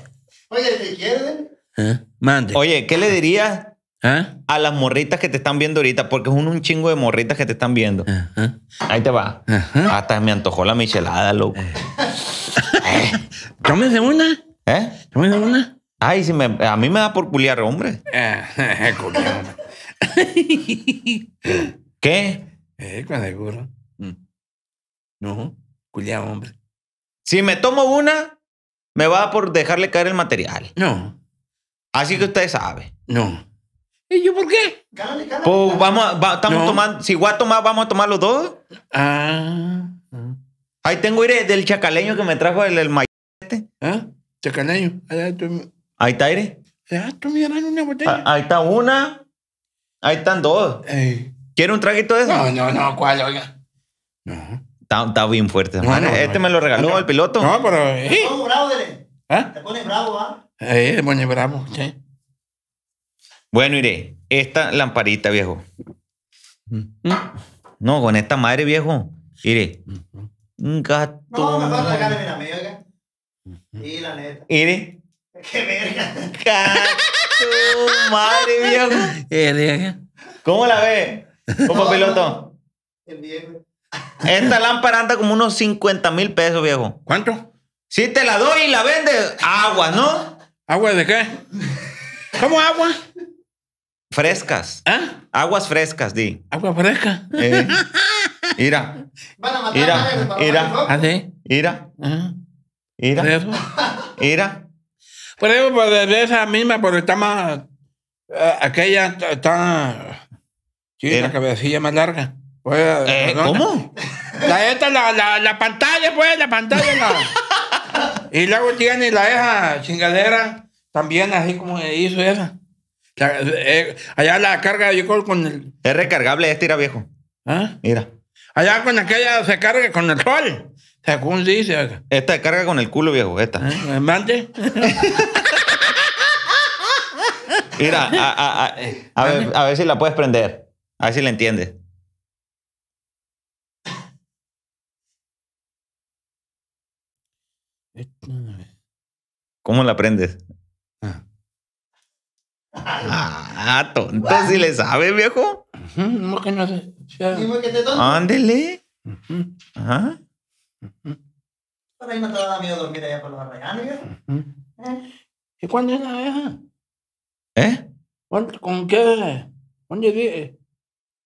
Oye, ¿te quieren? ¿Eh? Mande. Oye, ¿qué le dirías ¿Eh? a las morritas que te están viendo ahorita? Porque es un, un chingo de morritas que te están viendo. Ahí te va. Hasta me antojó la michelada, loco. Eh. eh. Tómese una. ¿Eh? Tómese una. Ay, si me, a mí me da por culiar, hombre. ¿Qué? Eh, con seguro. Mm. No, culiar, hombre. Si me tomo una, me va por dejarle caer el material. No. Así que usted sabe. No. ¿Y yo por qué? Cálale, vamos, estamos tomando, si voy a tomar, vamos a tomar los dos. Ah. Ahí tengo aire del chacaleño que me trajo el, el este. ¿Ah? Chacaleño. Ahí está, aire. una botella. Ah, ahí está una. Ahí están dos. ¿Quieres un traguito de eso? No, no, no, ¿cuál, oiga? No. Está, bien fuerte. hermano. este me lo regaló el piloto. No, pero. Eh. Te pones bravo, dele. ¿Ah? Te pones bravo, ¿ah? Eh, te pones bravo, sí. Bueno, iré. Esta lamparita, viejo. Mm. No, con esta madre, viejo. Iré. Mm-hmm. Un gato. No, mejor de la media, oiga. Y la neta. Iré. Qué verga. Gato, madre, viejo. ¿Cómo la ves? Como piloto. El viejo. Esta lámpara anda como unos 50 mil pesos, viejo. ¿Cuánto? Si te la doy y la vende, agua, ¿no? ¿Agua de qué? ¿Cómo agua? Frescas. ¿Ah? Aguas frescas, di. Agua fresca. Eh. Mira. Ira. a matar Ira. ¿Ah, sí? Ah. ¿Por eso? Por esa misma, porque está más. Eh, aquella está. Sí, la cabecilla más larga. Eh, ¿Cómo? La, esta, la, la, la, pantalla, pues, la pantalla. La. Y luego tiene la deja chingadera, también así como hizo esa. Eh, allá la carga, yo con el... Es recargable este, era viejo. ¿Ah? Mira. Allá con aquella se carga con el sol. Según dice. Esta carga con el culo, viejo, esta. ¿Eh? Mira, a, ver, a ver si la puedes prender. A ver si la entiendes. ¿Cómo la aprendes? Ah. Ah, tonto, si ¿sí le sabe, viejo. No, que no sé? Ándele. Ajá. Por ahí no te va a dar miedo dormir allá por los arrayanos, viejo. Eh. ¿Y cuándo es la vieja? ¿Eh? ¿Con qué? ¿Dónde vive? Eh?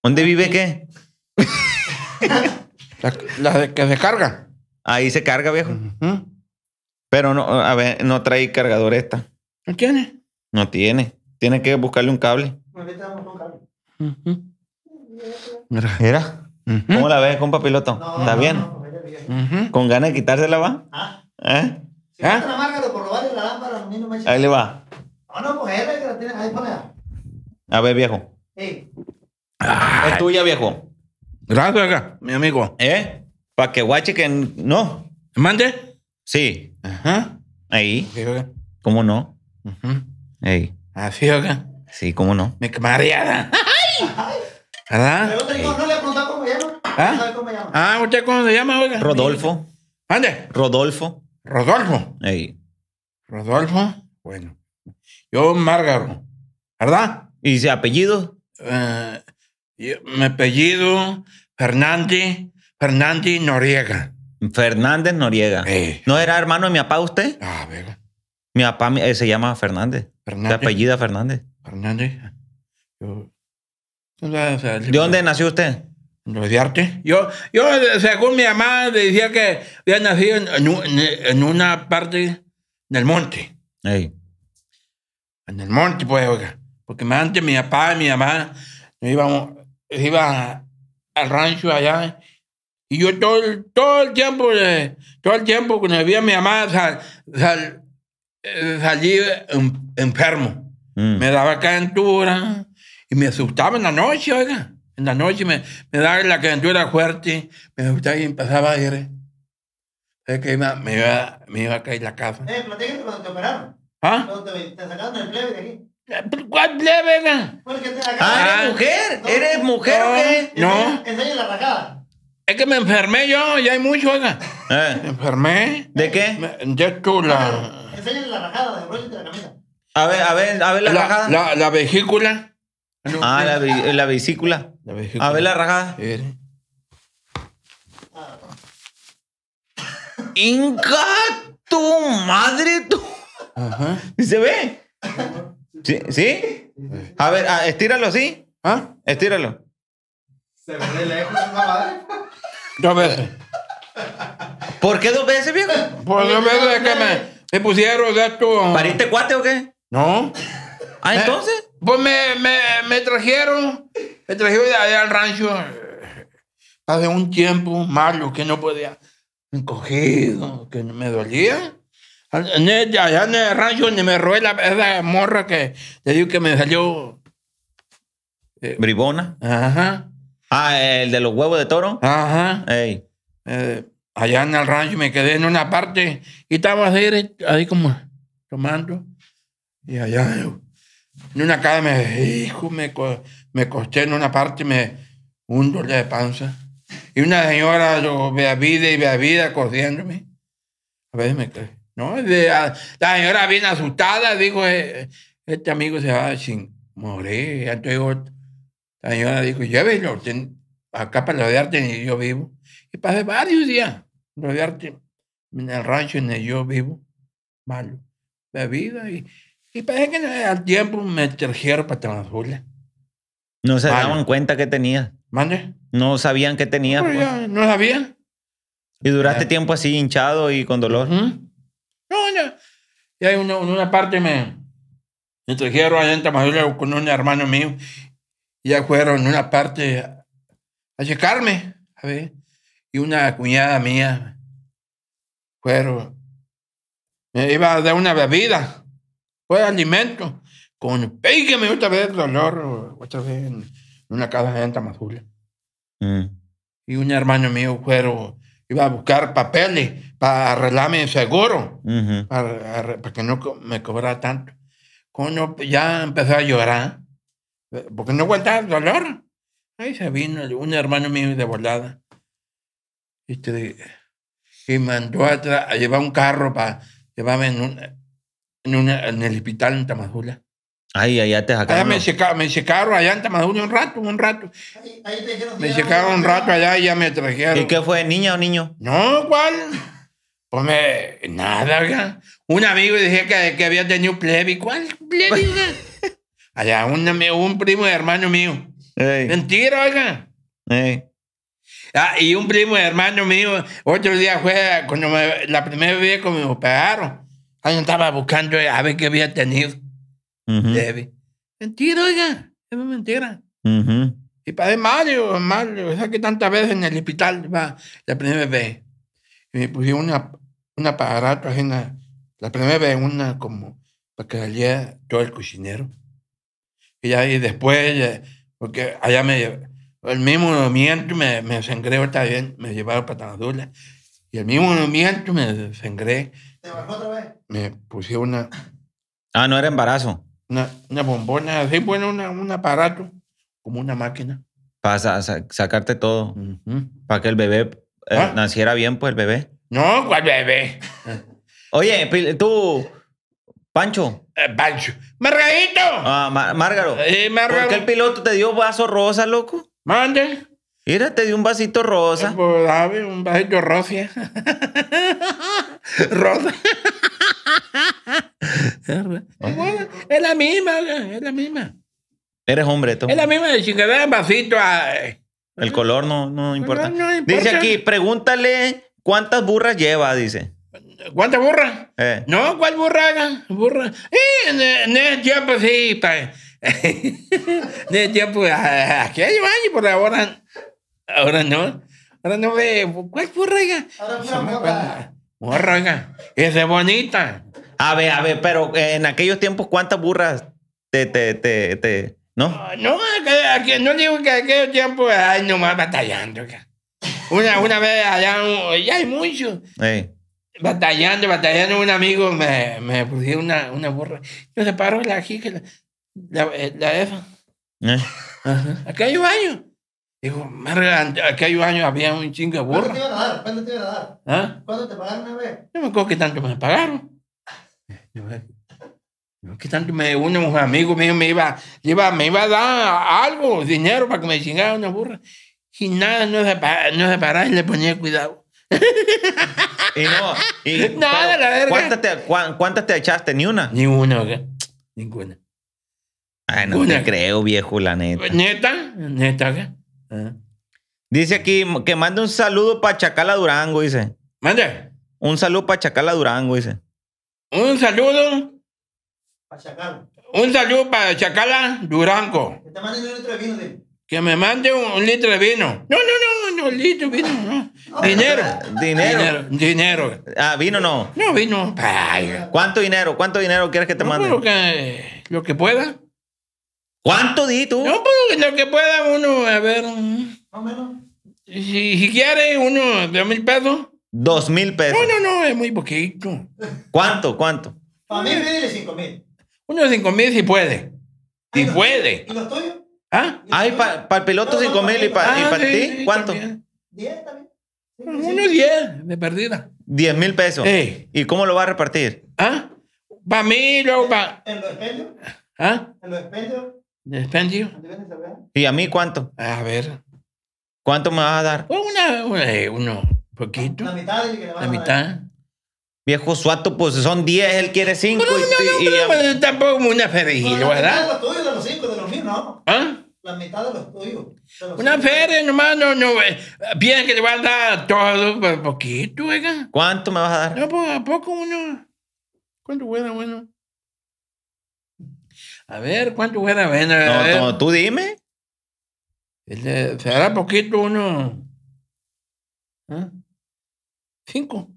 ¿Dónde vive qué? la, la que se carga. Ahí se carga, viejo. Pero no, a ver, no trae cargador esta. ¿No tiene? No tiene. Tiene que buscarle un cable. Mira. ¿Cómo la ves, compa piloto? ¿Está bien? ¿Con ganas de quitársela va? ¿Ah? ¿Eh? Si ¿Ah? por la lámpara, no me Ahí le va. No, no, pues que la tiene. Ahí ponela. A ver, viejo. Sí. Es tuya, viejo. Gracias, mi amigo. ¿Eh? Para que guache que no. ¿Mande? Sí. Ajá. Ahí. ¿Cómo no? Ajá. Ahí. Así, oiga. Sí, ¿cómo no? Me mareada. ¿Verdad? Pero digo, no le he cómo se llama. ¿Ah? Cómo se llama. Ah, ¿usted cómo se llama, oiga? Rodolfo. ¿Ande? Rodolfo. Rodolfo. Ahí. Rodolfo. Bueno. Yo, Márgaro. ¿Verdad? ¿Y su apellido? Eh, mi apellido, Fernández, Fernández Noriega. Fernández Noriega. Eh. ¿No era hermano de mi papá usted? Ah, verga. Mi papá eh, se llama Fernández. Fernández. apellida Fernández. Fernández. ¿De dónde nació usted? De Yo, yo, según mi mamá, decía que había nacido en, una parte del monte. En el monte, pues, oiga. Porque antes mi papá y mi mamá íbamos, iban al rancho allá y yo todo el, todo tiempo, todo el tiempo que me mi mamá sal, sal, eh, salí enfermo. Mm. Me daba calentura y me asustaba en la noche, oiga. En la noche me, me daba la calentura fuerte, me asustaba y empezaba a ir. ¿Sabes qué? Me iba, me iba a caer la casa. Eh, cuando te operaron. ¿Ah? Cuando te, sacaron el plebe de aquí. Eh, ¿Cuál plebe, oiga? Ah, ¿eres mujer? ¿Eres mujer o qué? No. Enseña la rajada. Es que me enfermé yo, ya hay mucho, oiga. Eh. Me enfermé. ¿De qué? ya la? la. Enseñen la rajada de de la camisa. A ver, a ver, a ver la, rajada. La, la vesícula. ah, la, eh, la, vesícula. A ver la rajada. Inca, tu madre, tú. Ajá. ¿Se ve? ¿Sí? ¿Sí? A ver, ah, estíralo así. ¿Ah? Estíralo. Se ve de lejos, madre Dos veces. ¿Por qué dos veces, viejo? Por pues dos veces que me, pusieron de esto. ¿Pariste cuate o qué? No. ¿Ah, entonces? pues me, trajeron, me trajeron de allá al rancho hace un tiempo malo que no podía, encogido, que me dolía. Allá en el rancho ni me robé la, esa morra que te digo que me salió. Eh, Bribona. Ajá. Ah, el de los huevos de toro. Ajá. Eh, allá en el rancho me quedé en una parte y estaba así, ahí como tomando. Y allá eh, en una casa me, hijo, me, costé en una parte me, un dolor de panza. Y una señora, yo, vida y vida acordeándome. A veces me cae. ¿no? Ah, la señora bien asustada dijo, eh, este amigo se va sin morir. Entonces la señora dijo, llévelo acá para rodearte en yo vivo. Y pasé varios días rodearte en el rancho en el yo vivo, malo, bebida. Y, y parece que al tiempo me trajeron para Tamazula. No se daban cuenta que tenía. ¿Mande? No sabían que tenía. no pues. sabían. ¿Y duraste tiempo así hinchado y con dolor? No, no. Y hay una, una parte me, me trajeron allá en Tamazula con un hermano mío ya fueron una parte a, checarme, a ver, y una cuñada mía fueron, me iba a dar una bebida, fue alimento, con pégame otra vez dolor, otra vez en, una casa en más Mm. Y un hermano mío fueron, iba a buscar papeles para arreglarme el seguro, para, que no me cobrara tanto. Cuando ya empecé a llorar, eh, porque no aguantaba el dolor. Ahí se vino un hermano mío de volada. Este, y mandó a, llevar un carro para llevarme en, en, una, en, el hospital en Tamazula. Ahí, allá te ah, sacaron. me, seca, me, secaron allá en Tamazula un rato, un rato. me secaron un rato allá y ya me trajeron. ¿Y qué fue, niña o niño? No, ¿cuál? Pues nada, ¿verdad? Un amigo dije que, que había tenido plebi. ¿Cuál plebi? allá un, un primo de hermano mío. Mentira, oiga. Ah, y un primo de hermano mío, otro día fue cuando me, la primera vez que me operaron. Ahí estaba buscando a ver qué había tenido. Mentira, oiga. Es mentira. Y para Mario, Mario, es que tantas veces en el hospital va la primera vez? Y me pusieron una, un aparato, la, la primera vez una como para que saliera todo el cocinero. Y ya y después, porque allá me el mismo movimiento me, me sangré está bien, me llevaron para Tanadula. Y el mismo movimiento me sangré. ¿Te bajó otra vez? Me pusieron una. Ah, no era embarazo. Una, bombona, así, bueno, un aparato, como una máquina. Para sacarte todo. Para que el bebé eh, ¿Ah? naciera bien, pues el bebé. No, el bebé? Oye, tú. Pancho. Eh, Pancho. Margarito. Ah, Márgaro. Eh, el piloto te dio vaso rosa, loco? Mande. Mira, te dio un vasito rosa. Eh, pues, un vasito rosa. rosa. Ah. es la misma, es la misma. Eres hombre, tú. Es la misma de chingadera, vasito. Ah, eh. El color No, no importa. Dice aquí, pregúntale cuántas burras lleva, dice. ¿Cuántas burras? Eh. No, ¿cuál burra? Burra. Eh, en, el tiempo sí, pa. en el tiempo, hay años, por ahora, ahora no. Ahora no ve, ¿cuál burra? Ahora pura burra. Burra, esa es bonita. A ver, a ver, pero eh, en aquellos tiempos, ¿cuántas burras te, te, te, te no? Ah, no, aquí no digo que en aquellos tiempos, ay, nomás batallando. Una, una vez allá, ya hay muchos. Eh batallando, batallando, un amigo me, me una, una burra. Yo se paro la jica la, la, eh, la EFA. ¿Eh? Acá hay baño. Dijo, Marga, acá hay había un chingo de burra. ¿Cuándo te iban a dar? ¿Cuándo te iban a dar? ¿Ah? ¿Cuándo te pagaron una vez? No me acuerdo qué tanto me pagaron. No, ¿Qué tanto me unimos amigos un me iba, me iba a dar algo, dinero para que me chingara una burra? Y nada, no se, no se paraba y le ponía cuidado y no, y, la verga. ¿cuántas te, echaste? ¿Ni una? Ni una, ¿qué? Ninguna. Ay, no Ninguna. te creo, viejo, la neta. ¿Neta? ¿Neta ah. Dice aquí que mande un saludo para Chacala Durango, dice. ¿Mande? Un saludo para Chacala Durango, dice. Un saludo. Para Chacala. Un saludo para Chacala Durango. Que de Que me mande un litro de vino. No, no, no. Dinero. Dinero. Dinero. Ah, vino no. No, vino. ¿Cuánto dinero? ¿Cuánto dinero quieres que te mande? Lo que, pueda. ¿Cuánto di tú? No, pues, lo que pueda uno, a ver. Si, quiere, uno, dos mil pesos. Dos mil pesos. No, no, no, es muy poquito. ¿Cuánto? ¿Cuánto? Para cinco mil. Uno cinco mil si puede. Si ah, puede. ¿Y ¿Ah? ¿ay ah, para el piloto no, 5 mil y para pa ah, ti, ¿cuánto? 10 también. Unos 10 de perdida. 10 mil pesos. ¿Y cómo lo va a repartir? ¿Ah? Para mí, luego para. ¿En los expendios? ¿Ah? ¿En los expendios? ¿Expendios? ¿Y a mí cuánto? A ver. ¿Cuánto me va a dar? Pues una, una eh, uno poquito. La mitad. Que le la mitad. Viejo suato, pues son 10, él quiere 5. No, no, no, y, no, no, y, tampoco una perejil, ¿verdad? De los tuyos, de los 5, de los míos, no. ¿Ah? la mitad de los tuyos. Una feria, hermano. No, eh, bien que te va a dar todo, pues, poquito, oiga. ¿Cuánto me vas a dar? No, pues, ¿a poco uno? ¿Cuánto buena, bueno? A ver, ¿cuánto buena, bueno? No, tú dime. ¿Será poquito uno. ¿Ah? Cinco.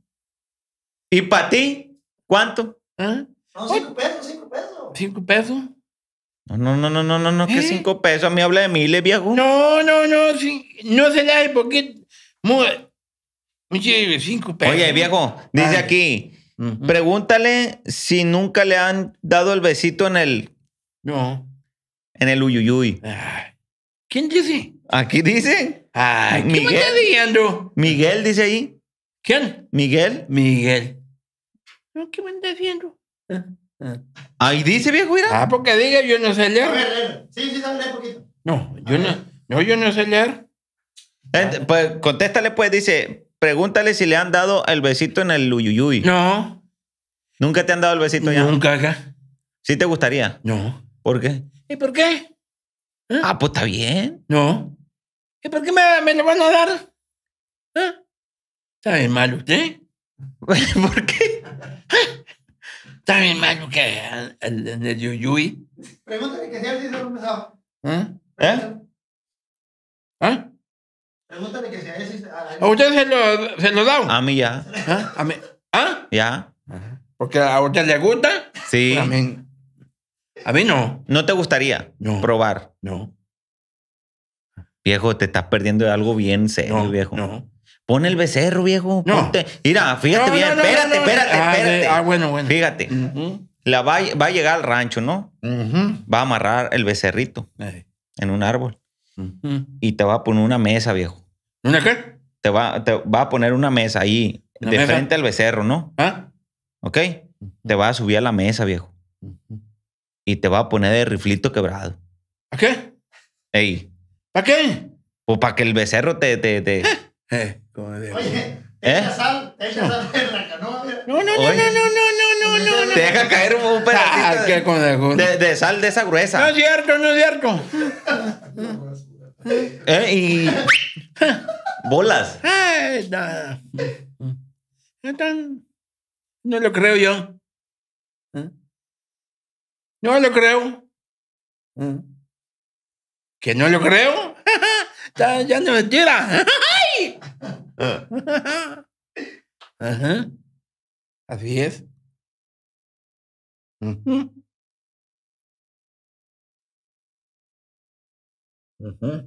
¿Y para ti? ¿Cuánto? ¿Ah? cinco oh. pesos, cinco pesos. ¿Cinco pesos? No, no, no, no, no, no, no, que ¿Eh? cinco pesos. A mí habla de miles, viejo. No, no, no, sí, no se da porque. Cinco pesos. Oye, viejo, dice ah. aquí. Pregúntale si nunca le han dado el besito en el. No. En el uyuyuy. Ah, ¿Quién dice? Aquí dice. Ay, ¿qué me está diciendo? Miguel dice ahí. ¿Quién? Miguel. Miguel. Ah, ¿qué me está diciendo? Ahí dice, viejo, mira. Ah, porque diga, yo no sé leer. A ver, ver Sí, sí, dale un poquito. No, yo no, no, yo no sé leer. Eh, pues contéstale, pues, dice, pregúntale si le han dado el besito en el uyuyuy. No. ¿Nunca te han dado el besito ya? Nunca, acá. ¿Sí te gustaría? No. ¿Por qué? ¿Y por qué? y por qué Ah, pues está bien. No. ¿Y por qué me, lo van a dar? ¿Eh? ¿Está bien mal usted? ¿Por qué? ¿Eh? También más malo que el el Yuyuy. Pregúntale que si él sí se lo ¿Eh? ¿Eh? ¿Eh? Pregúntale que si a él ¿A usted se lo, se lo da? A mí ya. ¿Ah? ¿A mí? ¿Ah? Ya. Porque a usted le gusta. Sí. A mí, a mí no. ¿No te gustaría probar? No. Viejo, te estás perdiendo de algo bien serio, viejo. No pone el becerro, viejo. Mira, fíjate bien. espérate, espérate, espérate. Ah, bueno, bueno. Fíjate. La va, va, a llegar al rancho, ¿no? Va a amarrar el becerrito en un árbol. Y te va a poner una mesa, viejo. ¿Una qué? Te va, a poner una mesa ahí, de frente al becerro, ¿no? ¿Ah? ¿Ok? Te va a subir a la mesa, viejo. Y te va a poner de riflito quebrado. ¿A qué? Ey. ¿Para qué? O pues, para que el becerro te. te, te... Oye, ¿Eh? Echa sal, echa sal en la canoa. No, no, no, no, no, no, no, no, no, Te deja caer un ah, pedacito de, sal de esa gruesa. No es cierto, no es cierto. ¿Eh? Y bolas. Ay, nada. No, lo creo yo. ¿Eh? No lo creo. ¿Eh? ¿Que no lo creo? ya no mentira. Ajá. Así es. Ajá.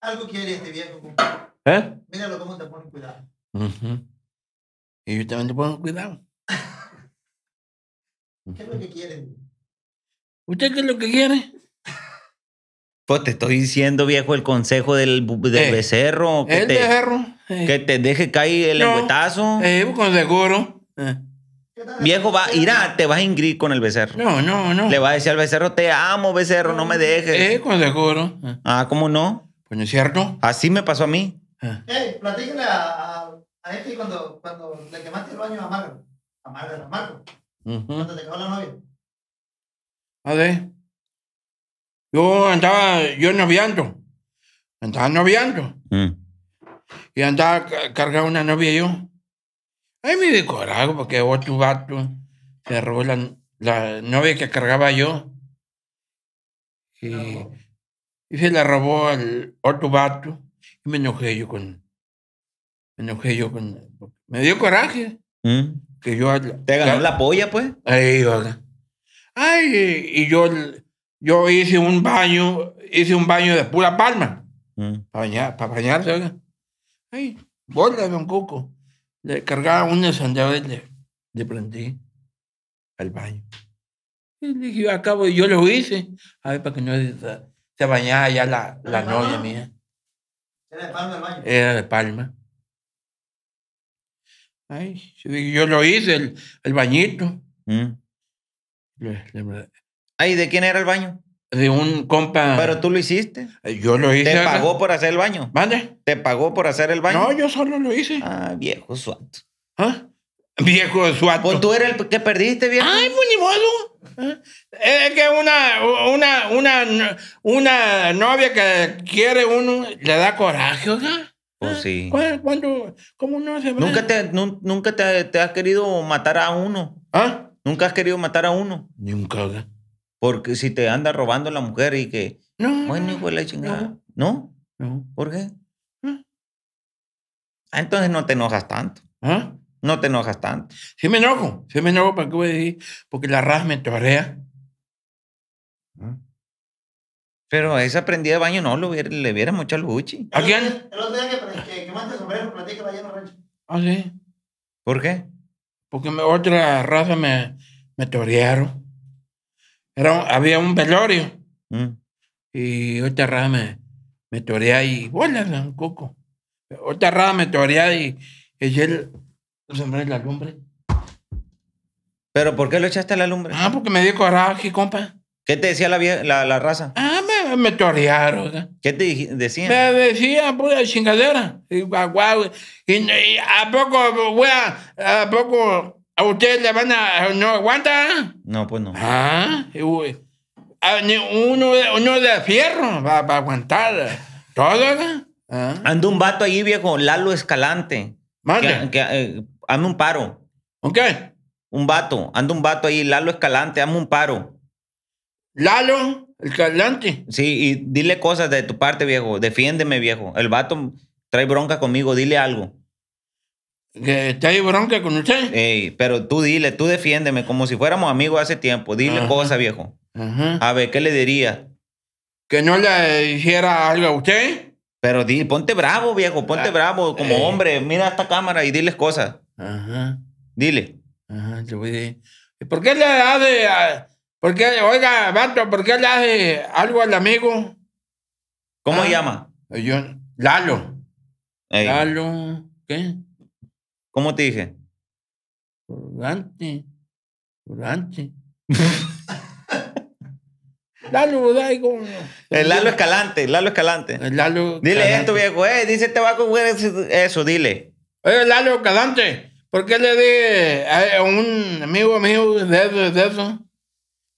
Algo quiere este viejo. ¿Eh? Míralo cómo te ponen cuidado. Y yo también te pongo cuidado. ¿Qué es lo que quiere ¿Usted qué es lo que quiere? Pues te estoy diciendo, viejo, el consejo del, del eh, becerro. el becerro. Eh. Que te deje caer el no. Eh, con seguro. Eh. Viejo, va, irá, te vas a ingrir con el becerro. No, no, no. Le va a decir al becerro, te amo, becerro, no, me eh, dejes. Eh, con seguro. Ah, ¿cómo no? Pues no es cierto. Así me pasó a mí. Hey, platícale a, a, este cuando, cuando le quemaste el baño a Marco. A Marco, a Marco. Cuando te quedó la novia. A ver. Yo andaba, yo noviando. Andaba noviando y andaba cargando una novia yo. Ahí me dio coraje porque otro vato se robó la, novia que cargaba yo. Y, se la robó al otro vato. Y me enojé yo con. Me enojé yo con. Me dio coraje. Mm. Que yo. ¿Te ganó la, polla, pues? Ahí, Ay, y yo, yo hice un baño, hice un baño de pura palma. Para, mm. para bañarse, ¡Ay! ¡Bola, un Coco! Le cargaba un encendedor y le, prendí al baño. Y le dije, acabo, yo lo hice. A ver, para que no se, bañara ya la, la novia mía. Era de Palma el baño. Era de Palma. Ay, yo lo hice, el, bañito. Mm. ¿Ay, de quién era el baño? de un compa. Pero tú lo hiciste. Eh, yo lo hice. ¿Te pagó por hacer el baño? ¿Vale? ¿Te pagó por hacer el baño? No, yo solo lo hice. Ah, viejo suato. ¿Ah? Viejo suato. Pues tú eres el que perdiste, viejo. Ay, pues ni modo. Eh, es que una, una, una, una novia que quiere uno le da coraje, sea Pues ah, sí. ¿Cuándo? cuándo cómo no se ve Nunca, te, nunca te, has querido matar a uno. ¿Ah? Nunca has querido matar a uno. Nunca, ¿verdad? Porque si te anda robando la mujer y que. No. Bueno, hijo la chingada. No. ¿No? no. por qué? Ah, entonces no te enojas tanto. ¿Ah? No te enojas tanto. Sí me enojo. Sí me enojo, ¿para qué voy a decir? Porque la raza me torea. Ah. Pero esa prendida de baño no le hubiera mucho al Gucci. ¿A quién? El otro día que, que, el sombrero, sombrero, platícala allá en rancho. Ah, sí. ¿Por qué? Porque otra raza me, me torearon había un velorio. Mm. Y otra rada me, me y. ¡Bólala, un coco! Otra rada me toreé y eché el la lumbre. ¿Pero por qué lo echaste la lumbre? Ah, porque me dio coraje, compa. ¿Qué te decía la, la, raza? Ah, me, me torearon. ¿Qué te decían? Me decían pura chingadera. Y, guau, y, y a poco, wea, a poco ¿A ustedes le van a... no aguanta? No, pues no. Ah, uno, uno de fierro va, a aguantar. Todo, eh? ah. Anda un vato ahí, viejo, Lalo Escalante. Mande. Eh, un paro. ¿Un qué? Un vato. Anda un vato ahí, Lalo Escalante, hazme un paro. ¿Lalo Escalante? Sí, y dile cosas de tu parte, viejo. Defiéndeme, viejo. El vato trae bronca conmigo, dile algo. ¿Que ¿Está ahí bronca con usted? Ey, pero tú dile, tú defiéndeme, como si fuéramos amigos hace tiempo. Dile cosas, viejo. A ver, ¿qué le diría? ¿Que no le dijera algo a usted? Pero ponte bravo, viejo, ponte ah, bravo, como eh. hombre. Mira esta cámara y diles cosas. Ajá. Dile. Ajá, voy a decir. ¿Por qué le hace, por qué, oiga, vato, por qué le hace algo al amigo? ¿Cómo se ah, llama? Yo, Lalo. Lalo, ¿qué? ¿Cómo te dije? Durante. Durante. Lalo, dale El Lalo Escalante, el Lalo Escalante. El Lalo dile esto, viejo. Eh, dice, te va a eso, dile. Oye, Lalo Escalante, ¿por qué le dije eh, a un amigo mío de eso, de eso?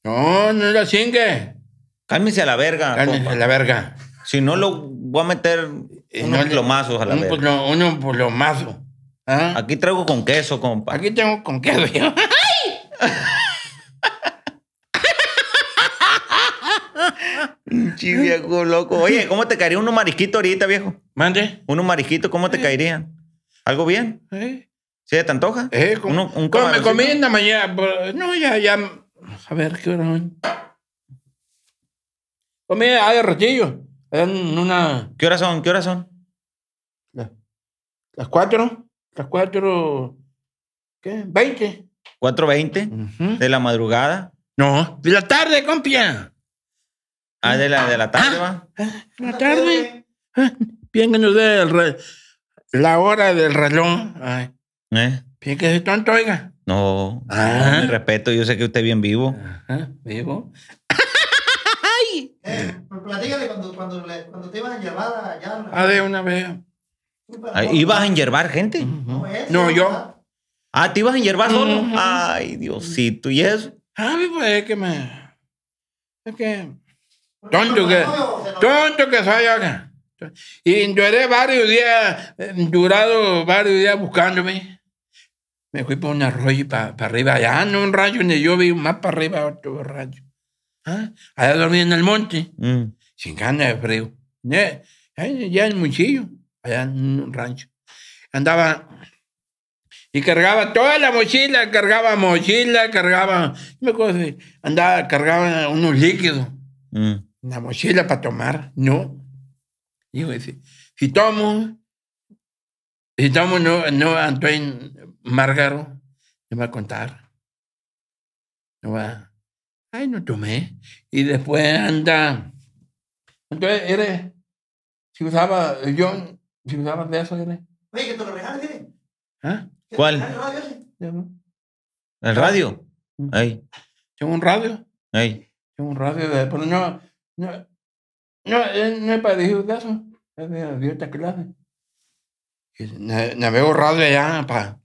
No, no así, chingue. Cálmese a la verga. Cálmese compa. a la verga. Si no, lo voy a meter en un plomazos a la un, verga. ¿Ah? Aquí traigo con queso, compa. Aquí tengo con queso. Ay. viejo loco. Oye, ¿cómo te caería uno marisquitos ahorita, viejo? Mande. Uno mariquito, ¿cómo te caería. Eh. caerían? ¿Algo bien? Eh. Sí. ¿Sí te antoja? Eh, me comí en la mañana. No, ya, ya. A ver, ¿qué hora son? Comí a ratillo. En una... ¿Qué horas son? ¿Qué horas son? Las cuatro. Las 4. ¿Qué? ¿20? 4.20 de la madrugada. No, de la tarde, compia. Ah, de la, de la tarde, ah. va. De la tarde. Ah, ah, bien que nos dé la hora del reloj. Ay. ¿Eh? Bien que es tonto, oiga. No, ah respeto, yo sé que usted es bien vivo. Ajá, vivo. ¡Ay! Eh, pues platícale cuando, cuando, le, cuando te iban a llamar allá. Ah, de una vez. ¿Ibas a enyerbar gente? No, yo. Ah, ¿te ibas a enyerbar solo? Ay, Diosito, ¿y eso? Ay, pues es que me... Es que... Tonto que... Tonto que soy acá. Y duré varios días, eh, durado varios días buscándome. Me fui por un arroyo para arriba, allá ah, no un rayo ni yo vi más para arriba otro rayo. ¿Ah? Allá dormí en el monte, mm. sin ganas de frío. Ya, el muchillo allá en un rancho. Andaba y cargaba toda la mochila, cargaba mochila, cargaba, me acuerdo, andaba, cargaba unos líquidos mm. mochila para tomar, no. yo si, si tomo, si tomo, no, no, Antoine Márgaro me va a contar. No va. Ay, no tomé. Y después anda. Entonces, eres, si usaba, yo si me hablas de eso, dile. Oye, que te lo regales, ¿Ah? ¿Cuál? El radio. Mm. ¿El radio? Ahí. Tengo un radio. Ahí. Tengo un radio, de, pero no, no, no, eh, no he pedido de eso. Es de, de otra clase. Navego radio allá para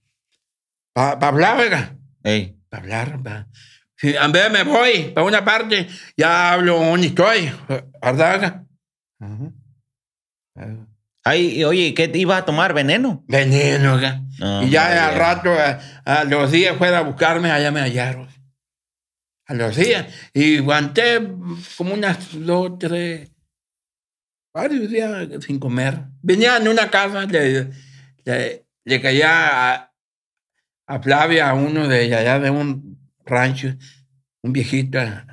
pa, pa hablar, ¿verdad? Para hablar, Si, a ver, me voy para una parte, ya hablo un historia, ¿verdad? Ajá. Ay, oye, ¿qué iba a tomar? ¿Veneno? Veneno, y ya al rato, eh, a, los días fue a buscarme, allá me hallaron. A los días. Y aguanté como unas dos, tres, varios días sin comer. Venía en una casa, le, le, caía a, Flavia, a uno de allá de un rancho, un viejito, eh,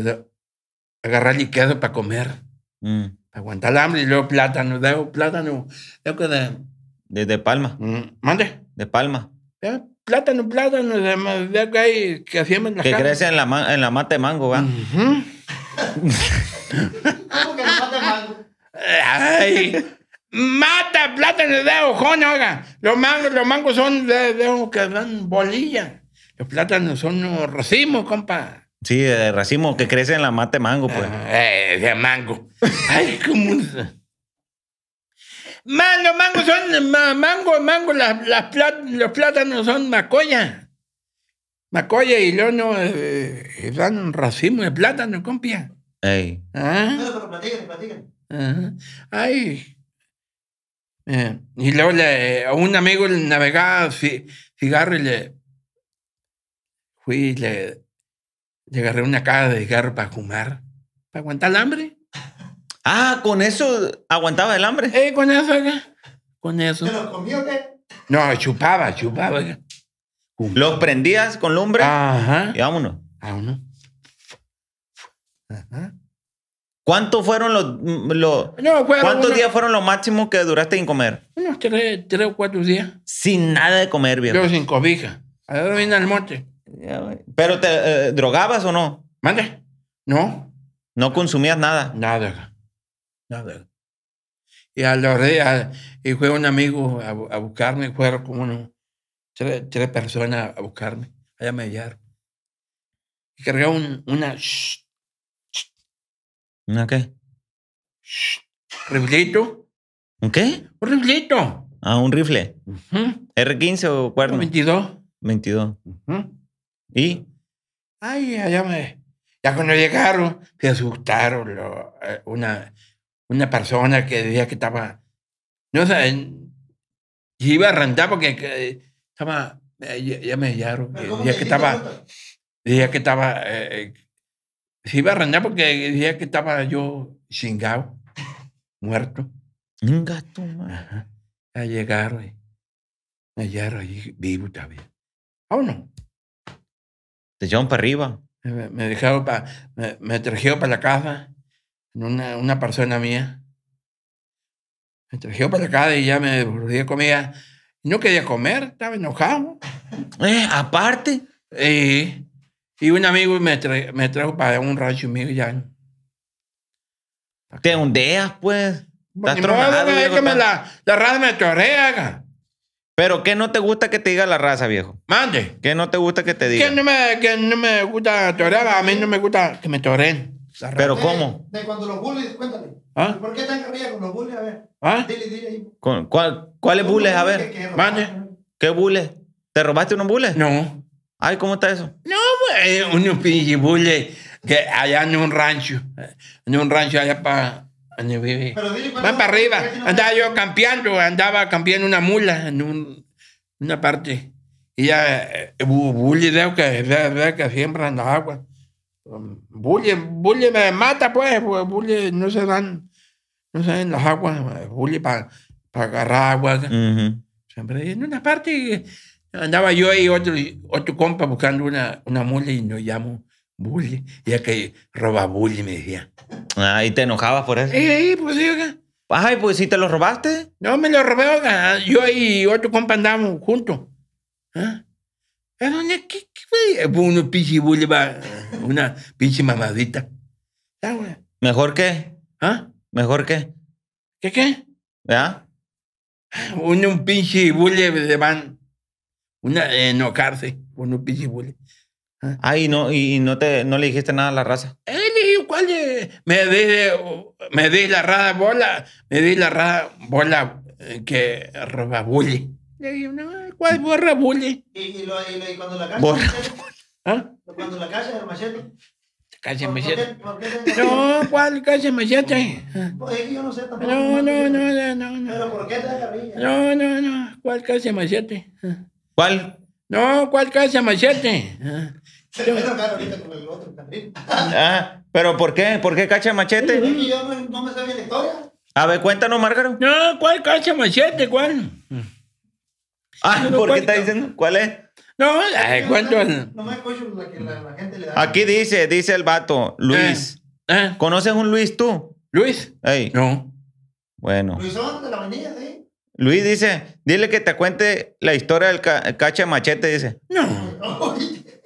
le y para comer. Mm. Aguanta el hambre y luego plátano, luego plátano. de... de, de Palma. Mm, ¿Mande? De Palma. Plátano, plátano, de, de hay que Que crece en la, en la mata de mango, ¿va? mata Ay, mata plátano de ojón, oiga. Los mangos, los mangos son de, de que dan bolilla. Los plátanos son unos racimos, compa. Sí, de racimo que crece en la mate mango, pues. Ah, eh, de mango. Ay, cómo... Mango, mango son. Mango, mango, los plátanos son macoya. Macoya y luego no, eh, dan racimo de plátano, compia. Ey. ¿Ah? Ay. Eh, y luego le, a un amigo le navegaba cigarro y le fui y le le agarré una caja de cigarro para fumar. Para aguantar el hambre. Ah, con eso aguantaba el hambre. Eh, con eso, acá. Con eso. ¿Te lo comió qué? No, chupaba, chupaba. Acá. Los prendías con lumbre. Ajá. Y vámonos. Vámonos. Ah, Ajá. ¿Cuántos fueron los, cuántos días fueron los máximos que duraste sin comer? Unos tres, o cuatro días. Sin nada de comer, viejo. Yo sin cobija. A viene al monte. ¿Pero te eh, drogabas o no? Mande. No. No consumías nada. Nada. Nada. Y a la y fue un amigo a, buscarme, fueron como tres, personas a buscarme, allá me hallaron. Y cargó un, una. ¿Una qué? ¿Riflito? ¿Un qué? Un riflito. Ah, un rifle. ¿R15 o cuerno? 22. 22. ¿Y? Ay, allá me... Ya cuando llegaron, se asustaron. Eh, una, una persona que decía que estaba... No sé, y iba a arrendar porque estaba... Eh, ya, me hallaron. Decía que estaba... Decía eh, que estaba... se iba a arrendar porque decía que estaba yo chingado, muerto. Un gato más. A llegar, me hallaron ahí vivo todavía. no te para arriba. Me, dejaron para me, trajeron para la casa, una, una persona mía. Me trajeron para la casa y ya me volví comida. No quería comer, estaba enojado. Eh, aparte. y un amigo me, me trajo para un rancho mío ya. Te hundeas, pues. que me la, la raza me torrea, pero ¿qué no te gusta que te diga la raza, viejo? Mande. ¿Qué no te gusta que te diga? Que no me, que no me gusta torear. A mí no me gusta que me toreen. ¿Pero cómo? De cuando los bulles, cuéntale. ¿Ah? ¿Por qué tan carrilla con los bullies? A ver. ¿Ah? Dile, dile ahí. ¿Cuáles cuál bullies? A ver. Mande. ¿Qué bullies? ¿Te robaste unos bullies? No. Ay, ¿cómo está eso? No, pues, unos pinches bullies que allá en un rancho. En un rancho allá para Van para arriba. Andaba yo campeando, andaba campeando una mula en un, una parte. Y ya, eh, bully, veo que, que siembran las aguas. Um, bully, bully me mata, pues, bully no se dan, no se dan las aguas, eh, bully para pa agarrar agua. Siempre en una parte andaba yo y otro, otro compa buscando una, una mula y nos llamó bully. Ya que roba bully, me decía. Ah, y te enojabas por eso. Eh, pues sí, oiga. Ay, pues si te lo robaste. No, me lo robé, oiga. Yo y otro compa andamos juntos. ¿Ah? ¿Dónde? ¿Qué, qué Uno pinche bully va. Una pinche mamadita. Ah, ¿Mejor qué? ¿Ah? ¿Mejor qué? ¿Qué qué? ¿Ya? Un, pinche bully de van. Una eh, enojarse con un pinche bully. Ah, y no, y no, te, no le dijiste nada a la raza. Eh, ¿cuál es? Me di, me di la rada bola, me di la rada bola eh, que roba bully. Le dije, no, ¿cuál borra bully? ¿Y, y, lo, y, lo, y cuando la calle? Borra. ¿Ah? Cuando la calle, el machete. Calle Machete. No, ¿cuál calle Machete? Yo no sé tampoco. No, no, no, no, no. ¿Pero por qué te carrilla? No, no, no. ¿Cuál calle Machete? ¿Cuál? No, ¿cuál calle Machete? Ah. Se me a ahorita con el otro también. ah, ¿pero por qué? ¿Por qué cacha machete? yo no, me sabía la historia. A ver, cuéntanos, Márgaro. No, ¿cuál cacha machete? ¿Cuál? Ah, ¿por qué está diciendo? ¿Cuál es? No, ay, cuento. No me escucho la que la, gente le da. Aquí dice, dice el vato, Luis. Eh, eh, ¿Conoces un Luis tú? ¿Luis? Ey. No. Bueno. Luisón de la avenida, sí. Luis dice, dile que te cuente la historia del cacha machete, dice. No.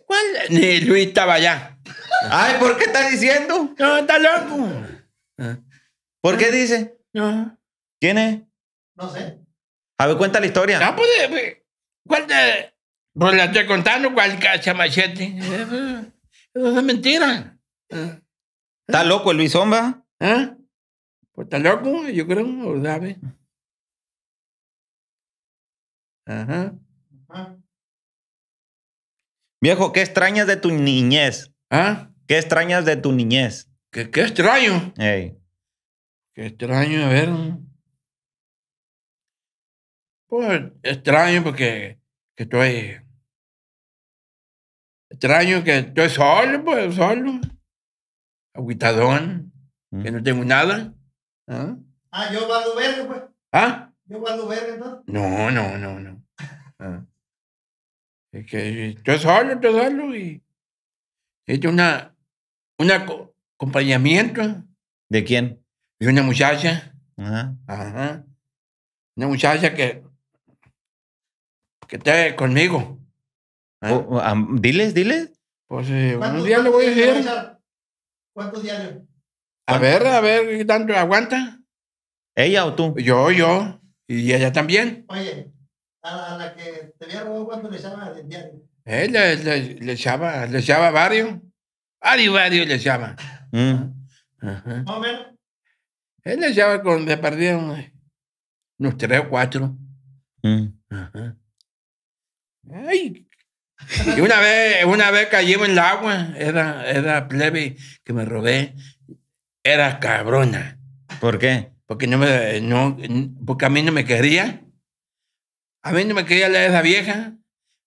¿Cuál? Ni Luis estaba allá. Ay, ¿por qué está diciendo? No, está loco. Ah. ¿Por qué dice? No. ¿Quién es? No sé. A ver, cuenta la historia. No, ah, pues, eh, pues, ¿cuál te...? Pues la contando, ¿cuál cacha machete? Eso eh, eh, es mentira. Ah. ¿Está loco el Luis Zomba? ¿Eh? Pues está loco, yo creo, Ajá. Ajá. Viejo, ¿qué extrañas de tu niñez? ¿Ah? ¿Qué extrañas de tu niñez? ¿Qué, qué extraño? Qué extraño, a ver. Pues extraño porque que estoy. Extraño que estoy solo, pues solo. Aguitadón, mm. que no tengo nada. ¿Ah? ah yo valgo verde, pues. ¿Ah? Yo valgo verde, entonces. No, no, no, no. Ah que yo solo, yo solo, y hecho una, una acompañamiento. ¿De quién? De una muchacha. Ajá. Una muchacha que, que esté conmigo. ¿Ah? Oh, oh, diles, diles. Pues eh, unos días le voy a decir. ¿Cuántos días? A ver, a ver, ¿qué tanto aguanta? ¿Ella o tú? Yo, yo. Y ella también. Oye, a la que tenía robado cuando le echaba del diario. Eh, le, llama echaba, le varios, varios le echaba. Mm. Ajá. Más Él le echaba con, le perdieron eh, unos tres o cuatro. Mm. Ajá. Ay. Y una vez, una vez en el agua, era, era plebe que me robé, era cabrona. ¿Por qué? Porque no me, no, porque a mí no me quería. A mí no me quería leer esa vieja.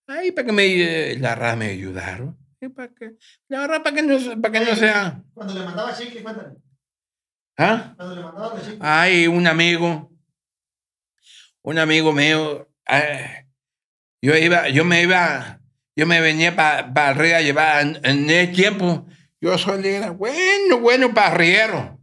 Ay, para que me. Eh, la rara me ayudaron. ¿Para qué? La verdad, para que no, para que no sea. Cuando le mandaba chicle, cuéntame ¿Ah? Cuando le mandaba chicle. Ay, un amigo. Un amigo mío. yo iba, yo me iba, yo me venía para arriba a llevar en, ese tiempo. Yo solía... era bueno, bueno parriero.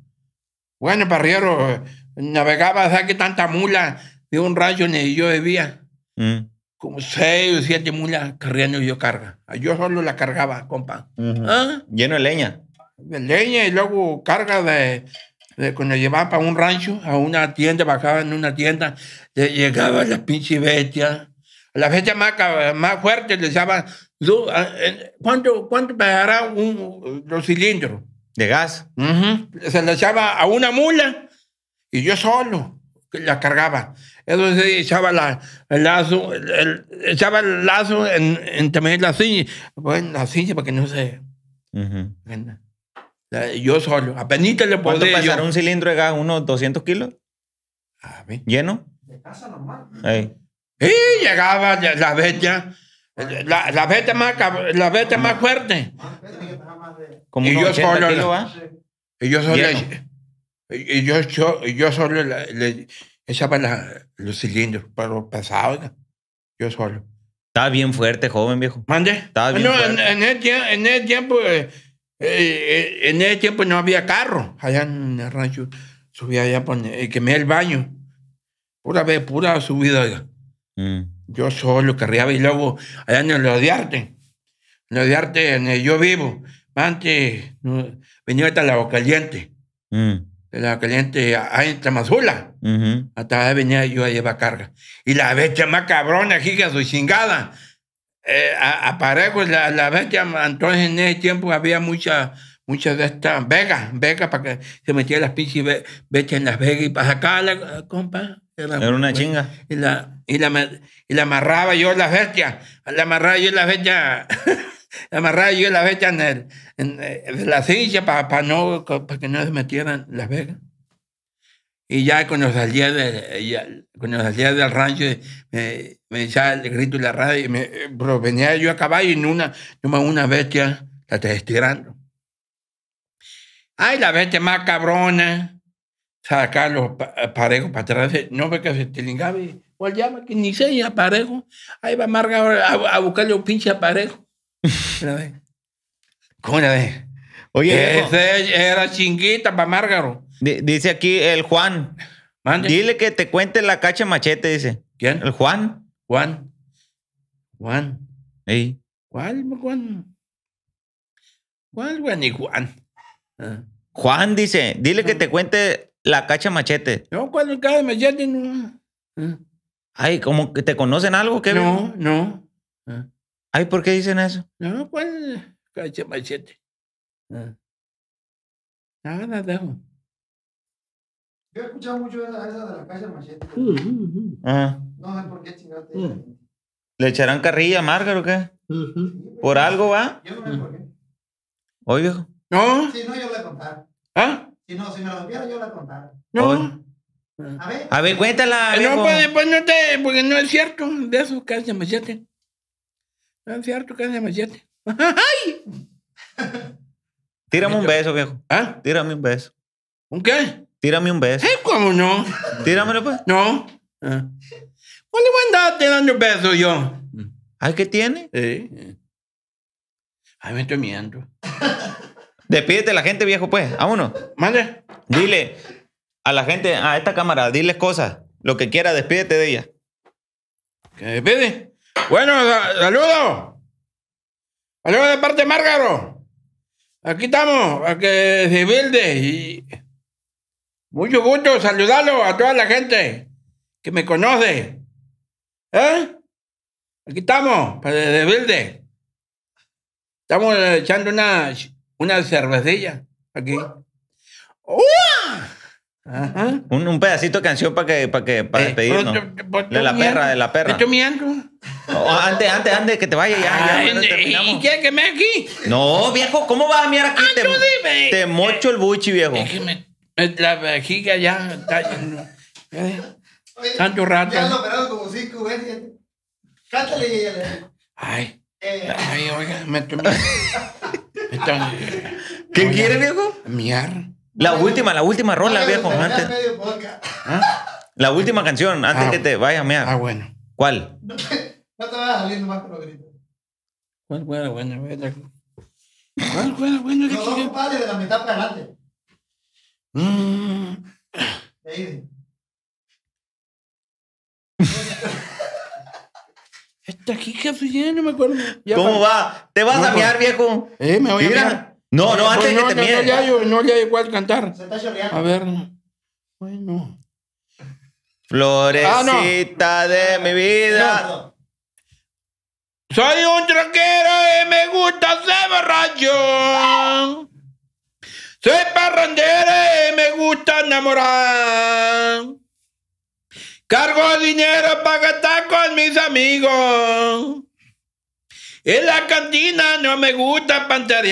Bueno, parriero, eh, navegaba, qué? tanta mula de un rayo ni yo debía... Mm. Como seis o siete mulas carriando yo carga. Yo solo la cargaba, compa. ¿Ah? Lleno de leña. De leña y luego carga de, de cuando llevaba para un rancho, a una tienda, bajaba en una tienda, llegaba la pinche bestias. La bestia más, más fuerte le llama, ah, eh, ¿cuánto, cuánto pagará un, los cilindros? De gas. Se le echaba a una mula y yo solo la cargaba. Entonces echaba la, el lazo, echaba el lazo en, en también la silla, bueno, pues, la silla para no se... Yo solo, apenas le podía... ¿Cuánto un cilindro de gas? ¿Unos 200 kilos? ¿Lleno? De casa normal. Ahí. Y llegaba la bestia, la, la bestia más, la bestia más fuerte. Como y, yo solo, kilos, y yo solo... Y yo solo... Y yo, yo, yo solo la, echaba los cilindros, pero pasaba yo solo. Estaba bien fuerte, joven viejo. ¿Mande? Estaba ah, bien no, En, ese tiempo, eh, eh, eh, en ese tiempo no había carro. Allá en el rancho subía allá, y quemé el baño. Pura vez, pura subida. Mm. Yo solo carriaba y luego allá en el de arte. En el de arte, en el yo vivo. Antes venía hasta la boca caliente. Mm la caliente, ahí en Tamazula. Hasta ahí venía yo a llevar carga. Y la bestia más cabrona, que soy chingada. Eh, a, la, bestia, entonces en ese tiempo había muchas muchas de estas vegas, vegas para que se metían las pinches be bestias en las vegas y para la compa. Era, una pues, chinga. Y la, y, amarraba yo la bestia. la amarraba yo la bestias. amarraba yo la bestia en, eh, la silla para, no, que no se metieran las vegas. Y ya cuando salía, de, ya, cuando salía del rancho, eh, me, me echaba el grito y la radio, y me, eh, venía yo a caballo y en una, una bestia la estaba estirando. Ay, la bestia más cabrona, sacar los aparejos para atrás, no ve que se tilingaba y, O pues llama? Que ni se aparejo. Ahí va a a, a buscar un pinche aparejo. Una vez. ¿Cómo Oye, Ese era chinguita para Márgaro. Dice aquí el Juan. Dile que te cuente la cacha machete, dice. ¿Quién? El Juan. Juan. Juan. Ey. ¿Cuál, Juan? ¿Cuál, Juan y Juan? Ah. Juan dice, dile que ah. te cuente la cacha machete. No, cuando cacha machete no. Ah. Ay, como que te conocen algo, No, no. Ay, ¿por qué dicen eso? No, pues, Cacha machete. Ah. Nada, dejo. Yo he escuchado mucho esa, de la calle machete. Mm, mm, mm. Ah. No sé por qué chingaste. ¿Le echarán carrilla a o qué? ¿Por algo va? Yo no sé por qué. Oye, viejo. No. Si no, yo le contaré. ¿Ah? Si no, si me lo vieron, yo la contaré. No. A ver. A ver, cuéntala. No, pues, pues no te, porque no es cierto de eso, cacha machete. Es cierto que es de machete. ¡Ay! Tírame un beso, viejo. ¿Ah? Tírame un beso. ¿Un qué? Tírame un beso. ¿Cómo no? Tíramelo, pues. No. ¿Dónde ah. voy a andar tirando besos yo? ¿Ay, qué tiene? Sí. Ay, me estoy mirando. Despídete a la gente, viejo, pues. Vámonos. Madre. Dile a la gente, a esta cámara, diles cosas. Lo que quiera, despídete de ella. ¿Qué despide? Bueno, saludos, saludos de parte de Márgaro. Aquí estamos, a que se y mucho gusto saludarlo a toda la gente que me conoce. ¿Eh? Aquí estamos, para de Estamos echando una, una cervecilla aquí. Ajá. Un, un, pedacito de canción para que, para que, para eh, despedirnos. Eh, de la perra, de la perra. Estoy mirando. No, antes, antes, antes que te vaya ya. ya y, terminamos. ¿Y que me aquí? No, viejo, ¿cómo vas a mirar aquí? Ay, ah, te, te, mocho el buchi, viejo. Es que me, la vejiga ya está. Eh, tanto rato. Ya han operado como cinco veces. Cántale ya, ella Ay. Eh. Ay, oiga, me estoy. Eh, ¿Qué quiere, viejo? Miar. La última, la última rola, viejo. Antes. ¿Ah? La última canción, antes ah, que te vaya a mear. Ah, bueno. ¿Cuál? No te, no te vayas saliendo más con los gritos. ¿Cuál buena, buena, bueno. Bueno, bueno, bueno. Los dos compadres de la mitad para adelante. Mm. Ahí. Esta aquí, pues, café, no me acuerdo. ¿Cómo va? ¿Te vas a mear, viejo? Eh, me voy Mira. a mear. No, no, antes de que te no, ya yo, no igual cantar. A ver. Bueno. Florecita ah, de mi vida. Soy un troquero y me gusta ser borracho. Soy parrandero y me gusta enamorar. Cargo dinero para gastar con mis amigos. En la cantina no me gusta pantarear.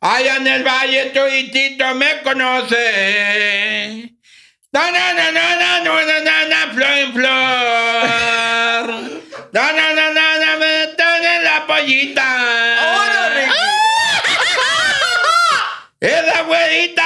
Allá en el valle toditito me conoce. no no no no no no no no flor en flor. no no no no me están en la pollita. ¡Es la abuelita